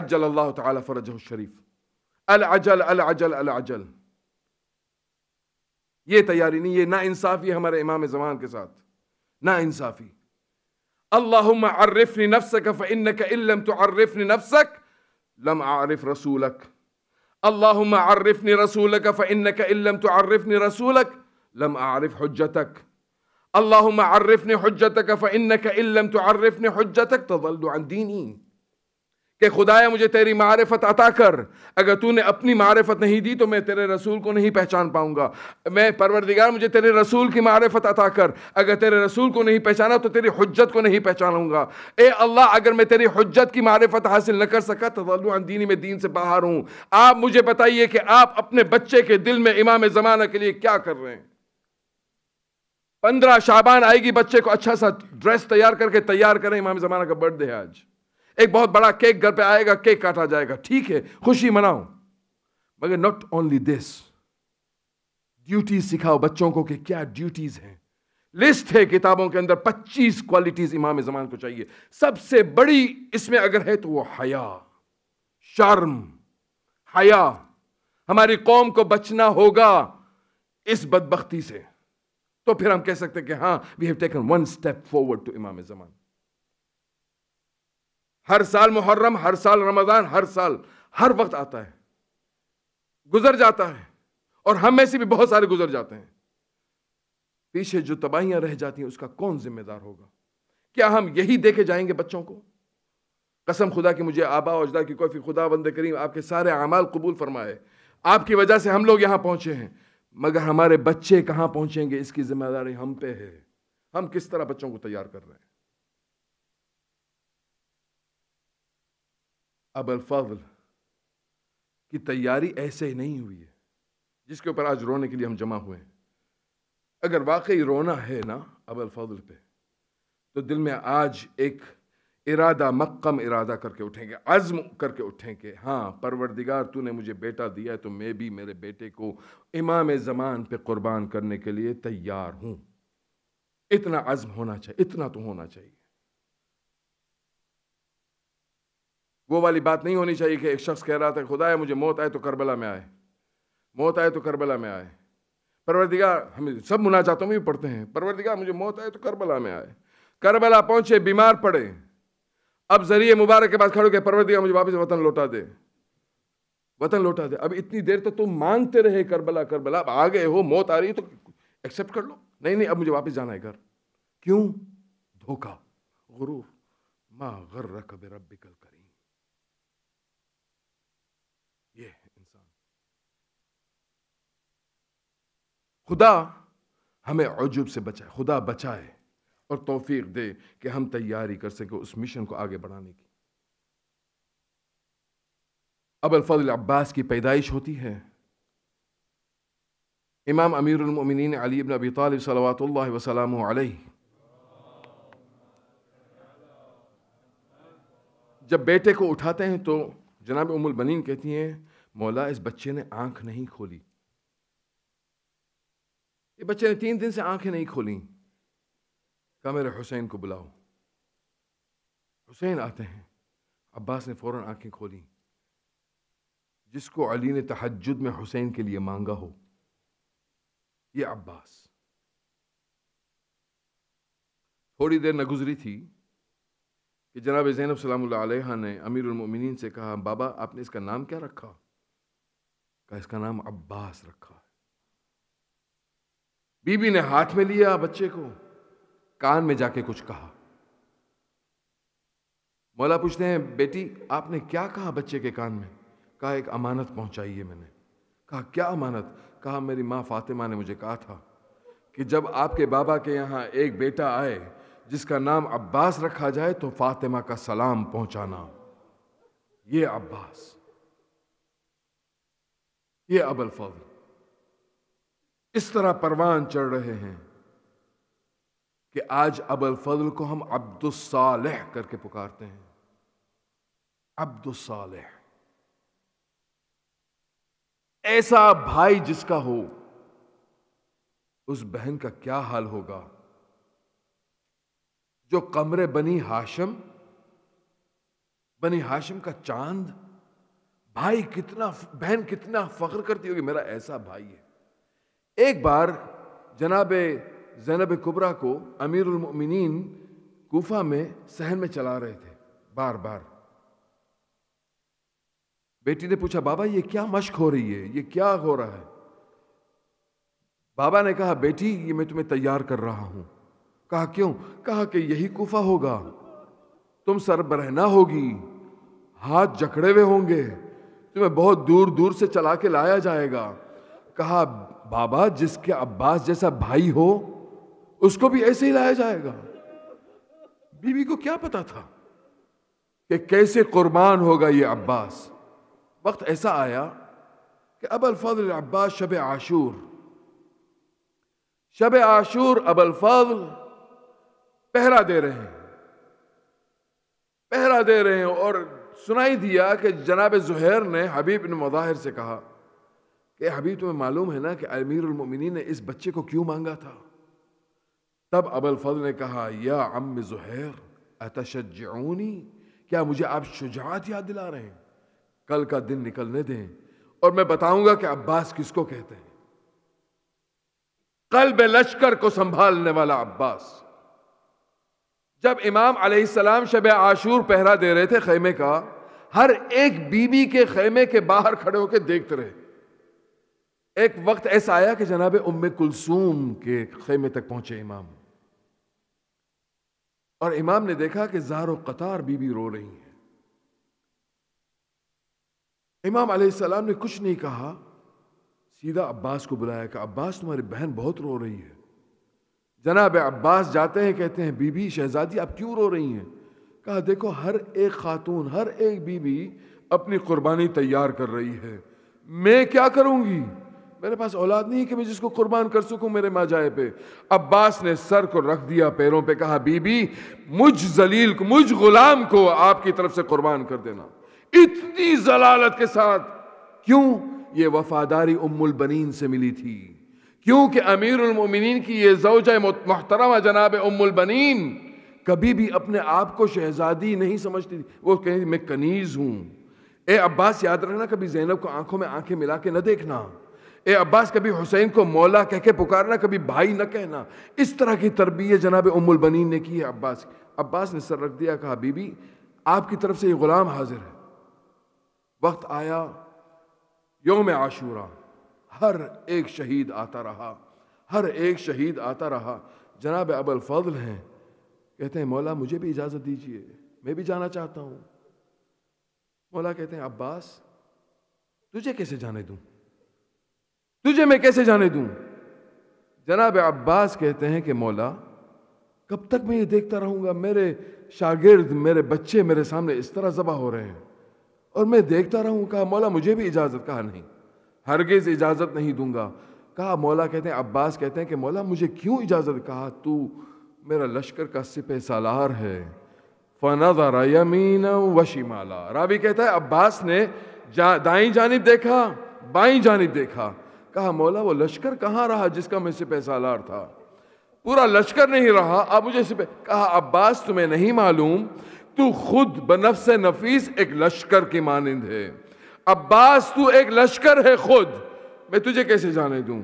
अज्जल अल्लाह ताला शरीफ अल अजल अल अजल अल अजल ये तैयारी नहीं ये ना इंसाफी हमारे इमाम जमान के साथ ना इंसाफी अल्लाह अर्रफनी नफ्सक फ़ इन्नक इल्लम तो अर्रफनी नफसक لم أعرف رسولك اللهم عرفني رسولك فإنك إن لم تعرفني رسولك لم أعرف حجتك اللهم عرفني حجتك فإنك إن لم تعرفني حجتك تظل عن ديني कि खुदाया मुझे तेरी मारफत अता कर अगर तूने अपनी मारफत नहीं दी तो मैं तेरे रसूल को नहीं पहचान पाऊंगा मैं परवरदिगार मुझे तेरे रसूल की मारफत अता कर अगर तेरे रसूल को नहीं पहचाना तो तेरी हजत को नहीं पहचानूंगा ए अल्लाह अगर मैं तेरी हजत की मारफत हासिल न कर सका तो दीनी में दीन से बाहर हूँ आप मुझे बताइए कि आप अपने बच्चे के दिल में इमाम ज़माना के लिए क्या कर रहे हैं पंद्रह शाबान आएगी बच्चे को अच्छा सा ड्रेस तैयार करके तैयार करें इमाम ज़माना का बर्थडे है आज एक बहुत बड़ा केक घर पे आएगा केक काटा जाएगा ठीक है खुशी मनाओ मगर नॉट ओनली दिस ड्यूटीज सिखाओ बच्चों को कि क्या ड्यूटीज हैं लिस्ट है किताबों के अंदर 25 क्वालिटीज इमाम जमान को चाहिए सबसे बड़ी इसमें अगर है तो वो हया शर्म हया हमारी कौम को बचना होगा इस बदबख्ती से तो फिर हम कह सकते हैं कि हाँ we have taken one step forward to Imam Zaman हर साल मुहर्रम हर साल रमज़ान हर साल हर वक्त आता है गुजर जाता है और हम में से भी बहुत सारे गुजर जाते हैं पीछे जो तबाहियां रह जाती हैं उसका कौन जिम्मेदार होगा क्या हम यही देखे जाएंगे बच्चों को कसम खुदा की मुझे आबा अजदा की कोई खुदा बंद करीम आपके सारे अमाल कबूल फरमाए आपकी वजह से हम लोग यहां पहुंचे हैं मगर हमारे बच्चे कहाँ पहुंचेंगे इसकी जिम्मेदारी हम पे है हम किस तरह बच्चों को तैयार कर रहे हैं अब अलफाजल की तैयारी ऐसे ही नहीं हुई है जिसके ऊपर आज रोने के लिए हम जमा हुए हैं अगर वाकई रोना है ना अब अलफाजल पे तो दिल में आज एक इरादा मक्कम इरादा करके उठेंगे आजम करके उठेंगे हाँ परवरदिगार तूने मुझे बेटा दिया है तो मैं भी मेरे बेटे को इमाम ज़मान पे कुर्बान करने के लिए तैयार हूँ इतना आजम होना चाहिए इतना तो होना चाहिए वो वाली बात नहीं होनी चाहिए कि एक शख्स कह रहा था खुदा है मुझे मौत आए तो करबला में आए मौत आए तो करबला में आए परवरदिगार हम सब मुनाजातों में भी पढ़ते हैं परवरदिगार मुझे मौत आए तो करबला में आए करबला पहुंचे बीमार पड़े अब जरिए मुबारक के पास खड़े के परवरदिगार मुझे वापस वतन लौटा दे वतन लौटा दे अब इतनी देर तो तुम मांगते रहे करबला करबला अब आ गए हो मौत आ रही है तो एक्सेप्ट कर लो नहीं नहीं अब मुझे वापस जाना है घर क्यों धोखा गुरूर माँ गर्र कबे रब करी खुदा हमें अजुब से बचाए खुदा बचाए और तोफीक दे कि हम तैयारी कर सकें उस मिशन को आगे बढ़ाने की अब अबलफल अब्बास की पैदाइश होती है इमाम उमिन अली इबन अबी तालब सलात वसलम जब बेटे को उठाते हैं तो जनाब उमुल बनीन कहती हैं मौला इस बच्चे ने आंख नहीं खोली ये बच्चे ने तीन दिन से आंखें नहीं खोली कहा मेरे हुसैन को बुलाओ हुसैन आते हैं अब्बास ने फ़ौर आंखें खोली जिसको अली ने तहजद में हुसैन के लिए मांगा हो ये अब्बास थोड़ी देर न गुजरी थी कि जनाब जैनब सलाम ने उलमिन से कहा बाबा आपने इसका नाम क्या रखा कहा इसका नाम अब्बास रखा बीबी ने हाथ में लिया बच्चे को कान में जाके कुछ कहा मौला पूछते हैं बेटी आपने क्या कहा बच्चे के कान में कहा एक अमानत पहुंचाई है मैंने कहा क्या अमानत कहा मेरी माँ फातिमा ने मुझे कहा था कि जब आपके बाबा के यहाँ एक बेटा आए जिसका नाम अब्बास रखा जाए तो फातिमा का सलाम पहुंचाना ये अब्बास ये अबल फजल इस तरह परवान चढ़ रहे हैं कि आज अबल फजल को हम अब्दुस्सालह करके पुकारते हैं अब्दुलसालह ऐसा भाई जिसका हो उस बहन का क्या हाल होगा जो कमरे बनी हाशम बनी हाशम का चांद भाई कितना बहन कितना फख्र करती होगी मेरा ऐसा भाई है एक बार जनाब जैनब कुबरा को अमीरमिन कोफा में सहन में चला रहे थे बार बार बेटी ने पूछा बाबा ये क्या मश्क हो रही है ये क्या हो रहा है बाबा ने कहा बेटी ये मैं तुम्हें तैयार कर रहा हूं कहा क्यों कहा कि यही कोफा होगा तुम सरबरहना होगी हाथ जकड़े हुए होंगे तुम्हें बहुत दूर दूर से चला के लाया जाएगा कहा बाबा जिसके अब्बास जैसा भाई हो उसको भी ऐसे ही लाया जाएगा बीवी को क्या पता था कि कैसे कुर्बान होगा ये अब्बास वक्त ऐसा आया कि अबल फजल अब्बास शब आशूर शब आशूर अबल फजल पहरा दे रहे हैं पहरा दे रहे हैं और सुनाई दिया कि जनाब जहैर ने हबीब इन मज़ाहिर से कहा ए हबीब तुम्हें मालूम है ना कि अमीर उलमिनी ने इस बच्चे को क्यों मांगा था तब अबल फजल ने कहा या अम जहैर अतशनी क्या मुझे आप शुजात याद दिला रहे हैं कल का दिन निकलने दें और मैं बताऊंगा कि अब्बास किसको कहते हैं कल लश्कर को संभालने वाला अब्बास जब इमाम अलैहिस्सलाम शब आशूर पहरा दे रहे थे खेमे का हर एक बीबी के खेमे के बाहर खड़े होकर देखते रहे एक वक्त ऐसा आया कि जनाब उम्मे कुलसूम के खेमे तक पहुंचे इमाम और इमाम ने देखा कि जारो कतार बीबी रो रही है इमाम अलैहिस्सलाम ने कुछ नहीं कहा सीधा अब्बास को बुलाया कि अब्बास तुम्हारी बहन बहुत रो रही है जनाब अब्बास जाते हैं कहते हैं बीबी शहजादी आप क्यों रो रही हैं कहा देखो हर एक खातून हर एक बीबी अपनी कुर्बानी तैयार कर रही है मैं क्या करूंगी मेरे पास औलाद नहीं कि मैं जिसको कुर्बान कर सकूं मेरे माजाए पे अब्बास ने सर को रख दिया पैरों पे कहा बीबी मुझ जलील को मुझ गुलाम को आपकी तरफ से कुर्बान कर देना इतनी जलालत के साथ क्यों ये वफादारी उम्मुल बनीन से मिली थी क्योंकि अमीर अमीरमिन की ये जौज मोहतरमा जनाब उम्मुल बनीन कभी भी अपने आप को शहजादी नहीं समझती थी वो कहें मैं कनीज़ हूं ए अब्बास याद रखना कभी जैनब को आंखों में आंखें मिला के न देखना ए अब्बास कभी हुसैन को मौला कह के पुकारना कभी भाई न कहना इस तरह की तरबियत जनाब उमुल बनीन ने की है अब्बास की अब्बास ने सर रख दिया कहा बीबी आपकी तरफ से ये ग़ुलाम हाजिर है वक्त आया योम आशूरा हर एक शहीद आता रहा हर एक शहीद आता रहा जनाब अबल फजल हैं कहते हैं मौला मुझे भी इजाज़त दीजिए मैं भी जाना चाहता हूँ मौला कहते हैं अब्बास तुझे कैसे जाने दूँ तुझे मैं कैसे जाने दूं जनाब अब्बास कहते हैं कि मौला कब तक मैं ये देखता रहूंगा मेरे शागिर्द मेरे बच्चे मेरे सामने इस तरह ज़बा हो रहे हैं और मैं देखता रहूं कहा मौला मुझे भी इजाज़त कहा नहीं हरगिज़ इजाज़त नहीं दूंगा कहा मौला कहते हैं अब्बास कहते हैं कि मौला मुझे क्यों इजाज़त कहा तू मेरा लश्कर का सिपह सालार है फ़नादारा यमीन वशीमाला रावी कहता है अब्बास ने जा दाई जानब देखा बाई जानब देखा कहा मौला वो लश्कर कहाँ रहा जिसका मैं सिपह सालार था पूरा लश्कर नहीं रहा अब मुझे सिपह कहा अब्बास तुम्हें नहीं मालूम तू खुद से नफीस एक लश्कर की मानंद है अब्बास तू एक लश्कर है खुद मैं तुझे कैसे जाने दूं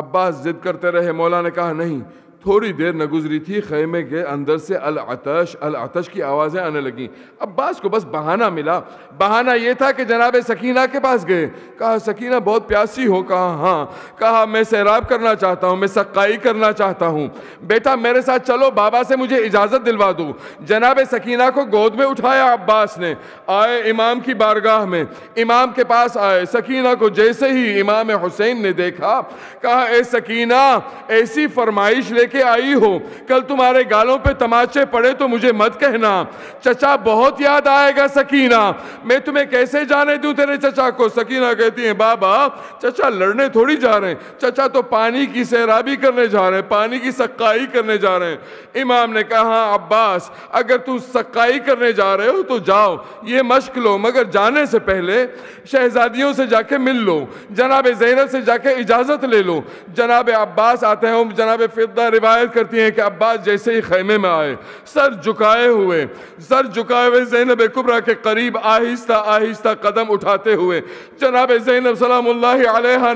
अब्बास जिद करते रहे मौला ने कहा नहीं थोड़ी देर न गुजरी थी खेमे के अंदर से अल अतश अल अतश की आवाज़ें आने लगीं अब्बास को बस बहाना मिला बहाना ये था कि जनाब सकीना के पास गए कहा सकीना बहुत प्यासी हो कहा हाँ कहा मैं सैराब करना चाहता हूँ मैं सक्काई करना चाहता हूँ बेटा मेरे साथ चलो बाबा से मुझे इजाज़त दिलवा दो जनाब सकीना को गोद में उठाया अब्बास ने आए इमाम की बारगाह में इमाम के पास आए सकीना को जैसे ही इमाम हुसैन ने देखा कहा ए सकीना ऐसी फरमाइश लेके लेके आई हो कल तुम्हारे गालों पे तमाचे पड़े तो मुझे मत कहना चचा बहुत याद आएगा सकीना मैं तुम्हें कैसे जाने दूं तेरे चचा को सकीना कहती है बाबा चचा लड़ने थोड़ी जा रहे हैं चचा तो पानी की सैराबी करने जा रहे हैं पानी की सक्काई करने जा रहे हैं इमाम ने कहा हाँ, अब्बास अगर तुम सक्काई करने जा रहे हो तो जाओ ये मश्क लो मगर जाने से पहले शहजादियों से जाके मिल लो जनाब जैनब से जाके इजाज़त ले लो जनाब अब्बास आते हैं जनाब फिर रिवायत करती हैं कि अब्बास जैसे ही खैमे में आए सर झुकाए हुए सर झुकाए हुए जैनब कुबरा के करीब आहिस्ता आहिस्ता कदम उठाते हुए जनाब जैनब सलाम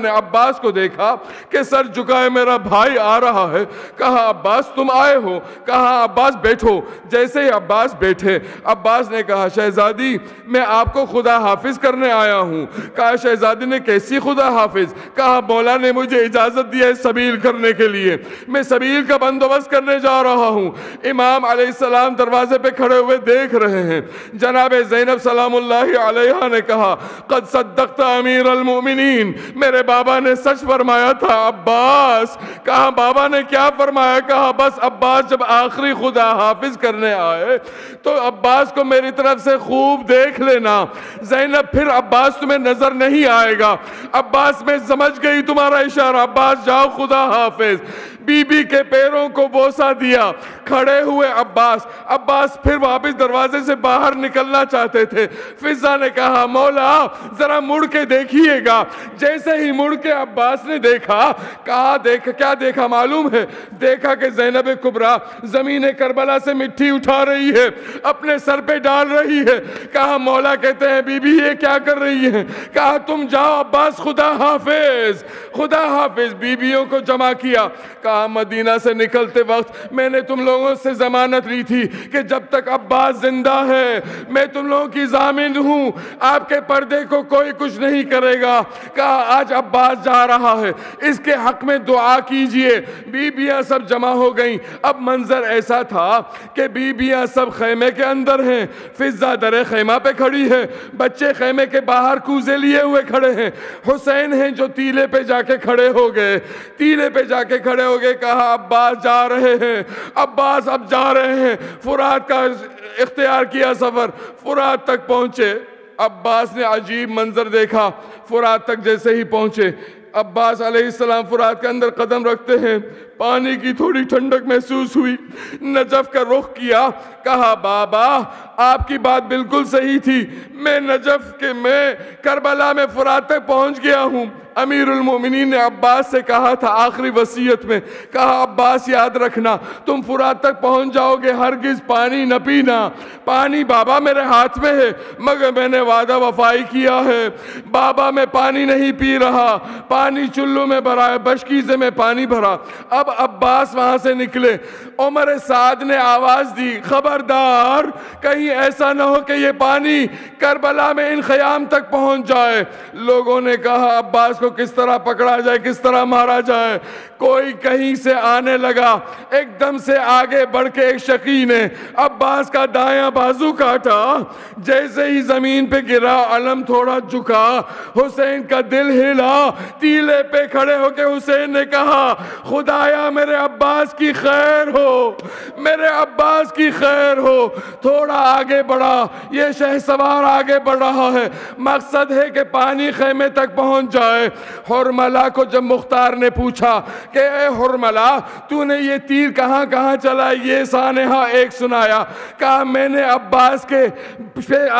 ने अब्बास को देखा कि सर झुकाए मेरा भाई आ रहा है कहा अब्बास तुम आए हो कहा अब्बास बैठो जैसे ही अब्बास बैठे अब्बास ने कहा शहजादी मैं आपको खुदा हाफिज करने आया हूँ कहा शहजादी ने कैसी खुदा हाफिज कहा मौला ने मुझे इजाज़त दी है सबील करने के लिए मैं सबील तहजीब का बंदोबस्त करने जा रहा हूँ इमाम सलाम दरवाजे पे खड़े हुए देख रहे हैं जनाब जैनब सलाम आलिया ने कहा कद सद्दकता अमीर अलमोमिन मेरे बाबा ने सच फरमाया था अब्बास कहा बाबा ने क्या फरमाया कहा बस अब्बास जब आखिरी खुदा हाफिज करने आए तो अब्बास को मेरी तरफ से खूब देख लेना जैनब फिर अब्बास तुम्हें नजर नहीं आएगा अब्बास में समझ गई तुम्हारा इशारा अब्बास जाओ खुदा हाफिज बीबी के पैरों को बोसा दिया खड़े हुए अब्बास अब्बास फिर वापस दरवाजे से बाहर निकलना चाहते थे फिजा ने कहा मौला जरा मुड़ के देखिएगा जैसे ही मुड़ के अब्बास ने देखा कहा देख क्या देखा मालूम है देखा कि जैनब कुबरा जमीन करबला से मिट्टी उठा रही है अपने सर पे डाल रही है कहा मौला कहते हैं बीबी ये क्या कर रही है कहा तुम जाओ अब्बास खुदा हाफिज खुदा हाफिज बीबियों को जमा किया कहा कहा मदीना से निकलते वक्त मैंने तुम लोगों से ज़मानत ली थी कि जब तक अब्बास ज़िंदा है मैं तुम लोगों की जामिन हूँ आपके पर्दे को कोई कुछ नहीं करेगा कहा आज अब्बास जा रहा है इसके हक में दुआ कीजिए बीबियाँ सब जमा हो गई अब मंज़र ऐसा था कि बीबियाँ सब खेमे के अंदर हैं फिजा दर खेमा पे खड़ी है बच्चे खेमे के बाहर कूजे लिए हुए खड़े हैं हुसैन हैं जो तीले पे जाके खड़े हो गए तीले पे जाके खड़े हो लोगों कहा अब्बास जा रहे हैं अब्बास अब जा रहे हैं फुरात का इख्तियार किया सफ़र फुरात तक पहुंचे अब्बास ने अजीब मंजर देखा फुरात तक जैसे ही पहुंचे अब्बास अलैहिस्सलाम फुरात के अंदर कदम रखते हैं पानी की थोड़ी ठंडक महसूस हुई नजफ का रुख किया कहा बाबा आपकी बात बिल्कुल सही थी मैं नजफ के मैं करबला में फुरात तक पहुँच गया हूँ अमीरमिन ने अब्बास से कहा था आखिरी वसीयत में कहा अब्बास याद रखना तुम फुरात तक पहुंच जाओगे हरगिज़ पानी न पीना पानी बाबा मेरे हाथ में है मगर मैंने वादा वफाई किया है बाबा मैं पानी नहीं पी रहा पानी चुल्लू में भरा है बशकीज़े में पानी भरा अब अब्बास वहां से निकले उमर साद ने आवाज दी खबरदार कहीं ऐसा ना हो कि ये पानी करबला में इन खयाम तक पहुंच जाए लोगों ने कहा अब्बास को किस तरह पकड़ा जाए किस तरह मारा जाए कोई कहीं से आने लगा एकदम से आगे बढ़ के एक शकी ने अब्बास का दाया बाजू काटा जैसे ही जमीन पे गिरा अलम थोड़ा झुका हुसैन का दिल हिला टीले पे खड़े होके हुसैन ने कहा खुदाया आया मेरे अब्बास की खैर हो मेरे अब्बास की खैर हो थोड़ा आगे बढ़ा ये शहसवार आगे बढ़ रहा है मकसद है कि पानी खेमे तक पहुंच जाए हरमला को जब मुख्तार ने पूछा कि ए हरमला तूने ये तीर कहाँ कहाँ चला ये सानहा एक सुनाया कहा मैंने अब्बास के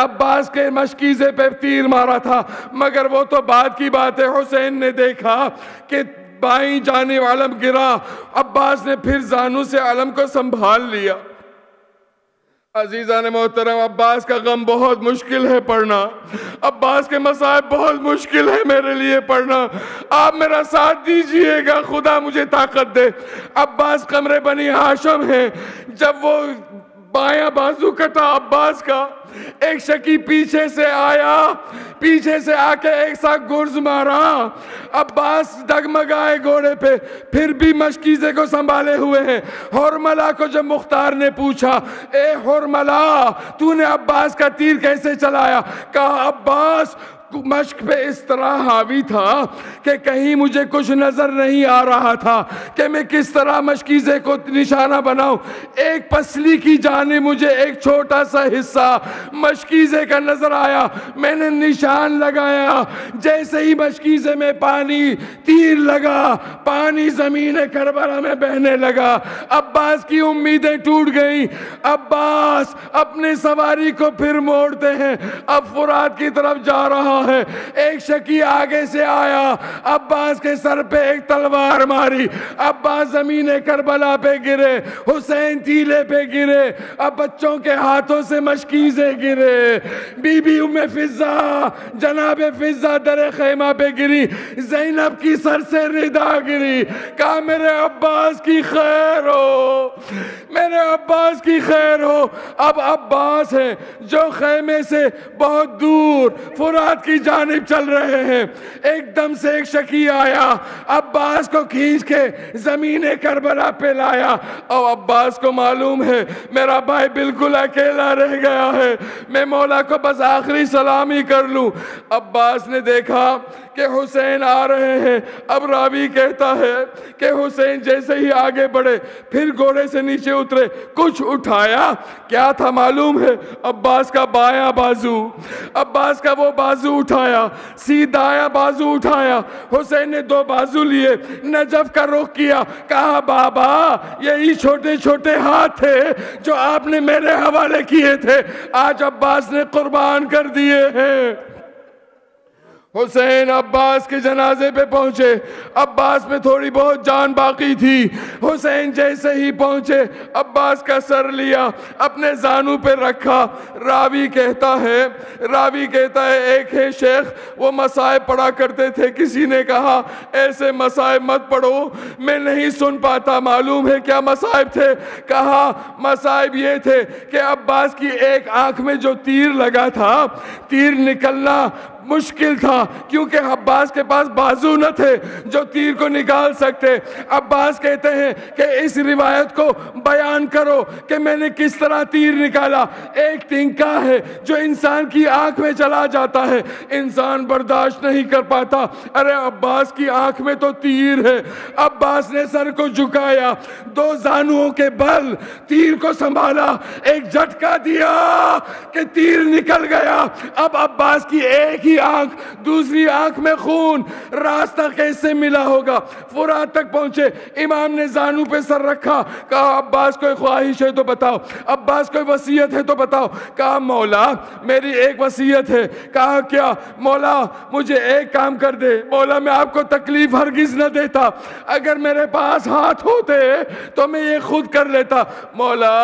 अब्बास के मशकीज़े पे तीर मारा था मगर वो तो बाद की बात है हुसैन ने देखा कि बाई जाने आलम गिरा अब्बास ने फिर जानू से आलम को संभाल लिया अजीज़ा ने मोहतरम अब्बास का गम बहुत मुश्किल है पढ़ना अब्बास के मसायब बहुत मुश्किल है मेरे लिए पढ़ना आप मेरा साथ दीजिएगा खुदा मुझे ताकत दे अब्बास कमरे बनी हाशम है जब वो बाया बाजू का था अब्बास का एक शकी पीछे से आया पीछे से आके एक साथ गुर्ज मारा अब्बास डगमगाए घोड़े पे फिर भी मशकीजे को संभाले हुए हैं हरमला को जब मुख्तार ने पूछा ए हरमला तूने अब्बास का तीर कैसे चलाया कहा अब्बास मश्क पे इस तरह हावी था कि कहीं मुझे कुछ नज़र नहीं आ रहा था कि मैं किस तरह मशकीज़े को निशाना बनाऊं एक पसली की जाने मुझे एक छोटा सा हिस्सा मशकीज़े का नज़र आया मैंने निशान लगाया जैसे ही मशकीज़े में पानी तीर लगा पानी ज़मीन करबला में बहने लगा अब्बास की उम्मीदें टूट गई अब्बास अपने सवारी को फिर मोड़ते हैं अब फुरात की तरफ जा रहा है एक शकी आगे से आया अब्बास के सर पे एक तलवार मारी अब्बास जमीन करबला पे गिरे हुसैन टीले पे गिरे अब बच्चों के हाथों से मशकीजे गिरे बीबी उम फिजा जनाब फिजा दर खेमा पे गिरी जैनब की सर से रिदा गिरी कहा मेरे अब्बास की खैर हो मेरे अब्बास की खैर हो अब अब्बास है जो खेमे से बहुत दूर फुरात की जानब चल रहे हैं एकदम से एक शकी आया अब्बास को खींच के ज़मीन करबला पे लाया और अब्बास को मालूम है मेरा भाई बिल्कुल अकेला रह गया है मैं मौला को बस आखिरी सलामी कर लूं अब्बास ने देखा कि हुसैन आ रहे हैं अब रावी कहता है कि हुसैन जैसे ही आगे बढ़े फिर घोड़े से नीचे उतरे कुछ उठाया क्या था मालूम है अब्बास का बायां बाजू अब्बास का वो बाजू उठाया सीधाया बाजू उठाया हुसैन ने दो बाजू लिए नजफ का रुख किया कहा बाबा यही छोटे छोटे हाथ थे जो आपने मेरे हवाले किए थे आज अब्बास ने कुर्बान कर दिए हैं हुसैन अब्बास के जनाजे पे पहुंचे अब्बास में थोड़ी बहुत जान बाकी थी हुसैन जैसे ही पहुंचे अब्बास का सर लिया अपने जानू पे रखा रावी कहता है रावी कहता है एक है शेख वो मसायब पढ़ा करते थे किसी ने कहा ऐसे मसायब मत पढ़ो मैं नहीं सुन पाता मालूम है क्या मसायब थे कहा मसायब ये थे कि अब्बास की एक आंख में जो तीर लगा था तीर निकलना मुश्किल था क्योंकि अब्बास के पास बाजू न थे जो तीर को निकाल सकते अब्बास कहते हैं कि इस रिवायत को बयान करो कि मैंने किस तरह तीर निकाला एक तिनका है जो इंसान की आंख में चला जाता है इंसान बर्दाश्त नहीं कर पाता अरे अब्बास की आंख में तो तीर है अब्बास ने सर को झुकाया दो जानुओं के बल तीर को संभाला एक झटका दिया कि तीर निकल गया अब अब्बास की एक ही की आंख दूसरी आंख में खून रास्ता कैसे मिला होगा फुरात तक पहुंचे इमाम ने जानू पे सर रखा कहा अब्बास कोई ख्वाहिश है तो बताओ अब्बास कोई वसीयत है तो बताओ कहा मौला मेरी एक वसीयत है कहा क्या मौला मुझे एक काम कर दे मौला मैं आपको तकलीफ हरगिज न देता अगर मेरे पास हाथ होते तो मैं ये खुद कर लेता मौला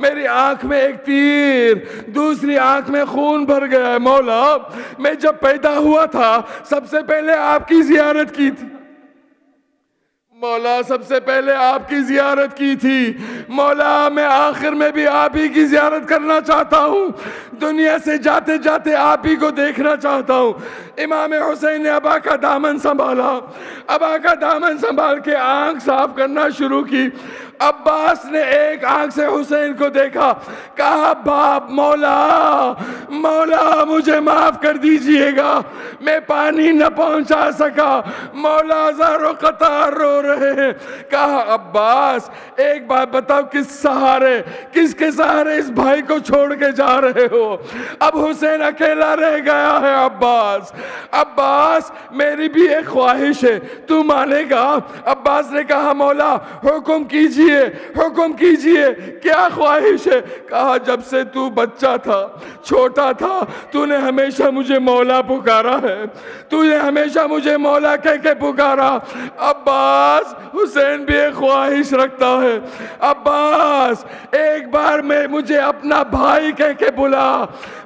मेरी आंख में एक तीर दूसरी आंख में खून भर गया है मौला मैं जब पैदा हुआ था सबसे पहले आपकी जियारत की थी मौला सबसे पहले आपकी जियारत की थी मौला मैं आखिर में भी आप ही की जियारत करना चाहता हूँ दुनिया से जाते जाते आप ही को देखना चाहता हूँ इमाम हुसैन ने अबा का दामन संभाला अबा का दामन संभाल के आंख साफ करना शुरू की अब्बास ने एक आंख से हुसैन को देखा कहा बाप मौला मौला मुझे माफ कर दीजिएगा मैं पानी न पहुंचा सका मौला हजारों कतार रो रहे हैं कहा अब्बास एक बात बताओ किस सहारे किसके सहारे इस भाई को छोड़ के जा रहे हो अब हुसैन अकेला रह गया है अब्बास अब्बास मेरी भी एक ख्वाहिश है तू मानेगा अब्बास ने कहा मौला हुक्म कीजिए कीजिए हुक्म कीजिए क्या ख्वाहिश है कहा जब से तू बच्चा था छोटा था तूने हमेशा मुझे मौला पुकारा है तूने हमेशा मुझे मौला कह के पुकारा अब्बास हुसैन भी एक ख्वाहिश रखता है अब्बास एक बार में मुझे अपना भाई कह के बुला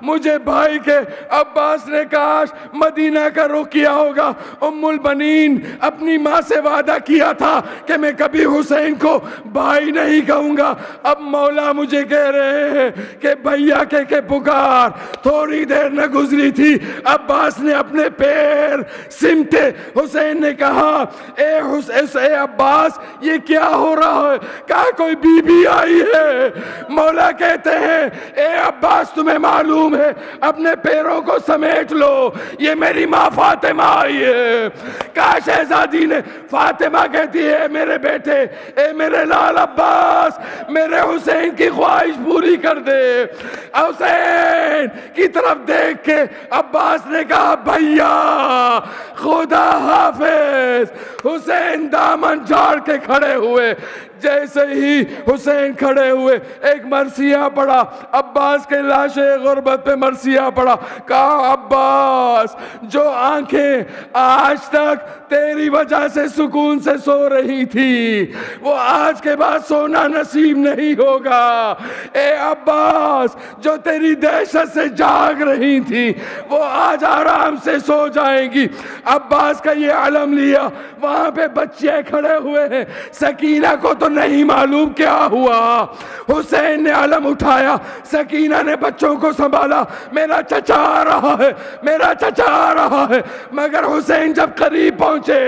मुझे भाई के अब्बास ने काश मदीना का रुख किया होगा उम्मुल बनीन अपनी माँ से वादा किया था कि मैं कभी हुसैन को भाई नहीं कहूंगा अब मौला मुझे कह रहे हैं कि भैया के के पुकार थोड़ी देर न गुजरी थी अब्बास ने अपने पैर सिमते हुसैन ने कहा ए हुसैन ए अब्बास ये क्या हो रहा है कहा कोई बीबी आई है मौला कहते हैं ए अब्बास तुम्हें मालूम है अपने पैरों को समेट लो ये मेरी माँ फातिमा आई है कहा शहजादी ने फातिमा कहती है मेरे बेटे ए मेरे ला अल अब्बास मेरे हुसैन की ख्वाहिश पूरी कर दे हुसैन की तरफ देख के अब्बास ने कहा भैया खुदा हाफिज हुसैन दामन झाड़ के खड़े हुए जैसे ही हुसैन खड़े हुए एक मरसिया पड़ा अब्बास के लाश गुर्बत पे मरसिया पड़ा कहा अब्बास जो आंखें आज तक तेरी वजह से सुकून से सो रही थी वो आज के बाद सोना नसीब नहीं होगा ए अब्बास जो तेरी दहशत से जाग रही थी वो आज आराम से सो जाएंगी अब्बास का ये आलम लिया वहां पे बच्चे खड़े हुए हैं सकीना को तो नहीं मालूम क्या हुआ हुसैन ने आलम उठाया सकीना ने बच्चों को संभाला मेरा चचा आ रहा है मेरा चचा आ रहा है मगर हुसैन जब करीब पहुंचे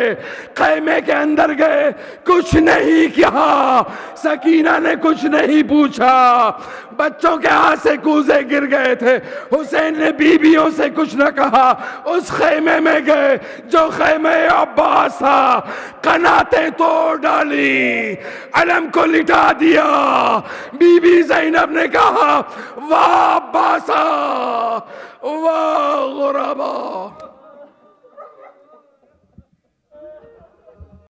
खैमे के अंदर गए कुछ नहीं कहा सकीना ने कुछ नहीं पूछा बच्चों के हाथ से कूजे गिर गए थे हुसैन ने बीबियों से कुछ न कहा उस खेमे में गए जो खेमे अब्बास था कनाते तोड़ डाली علم کو لٹا دیا بی بی زینب نے کہا وَا عَبَّاسَ وَا غُرَبَا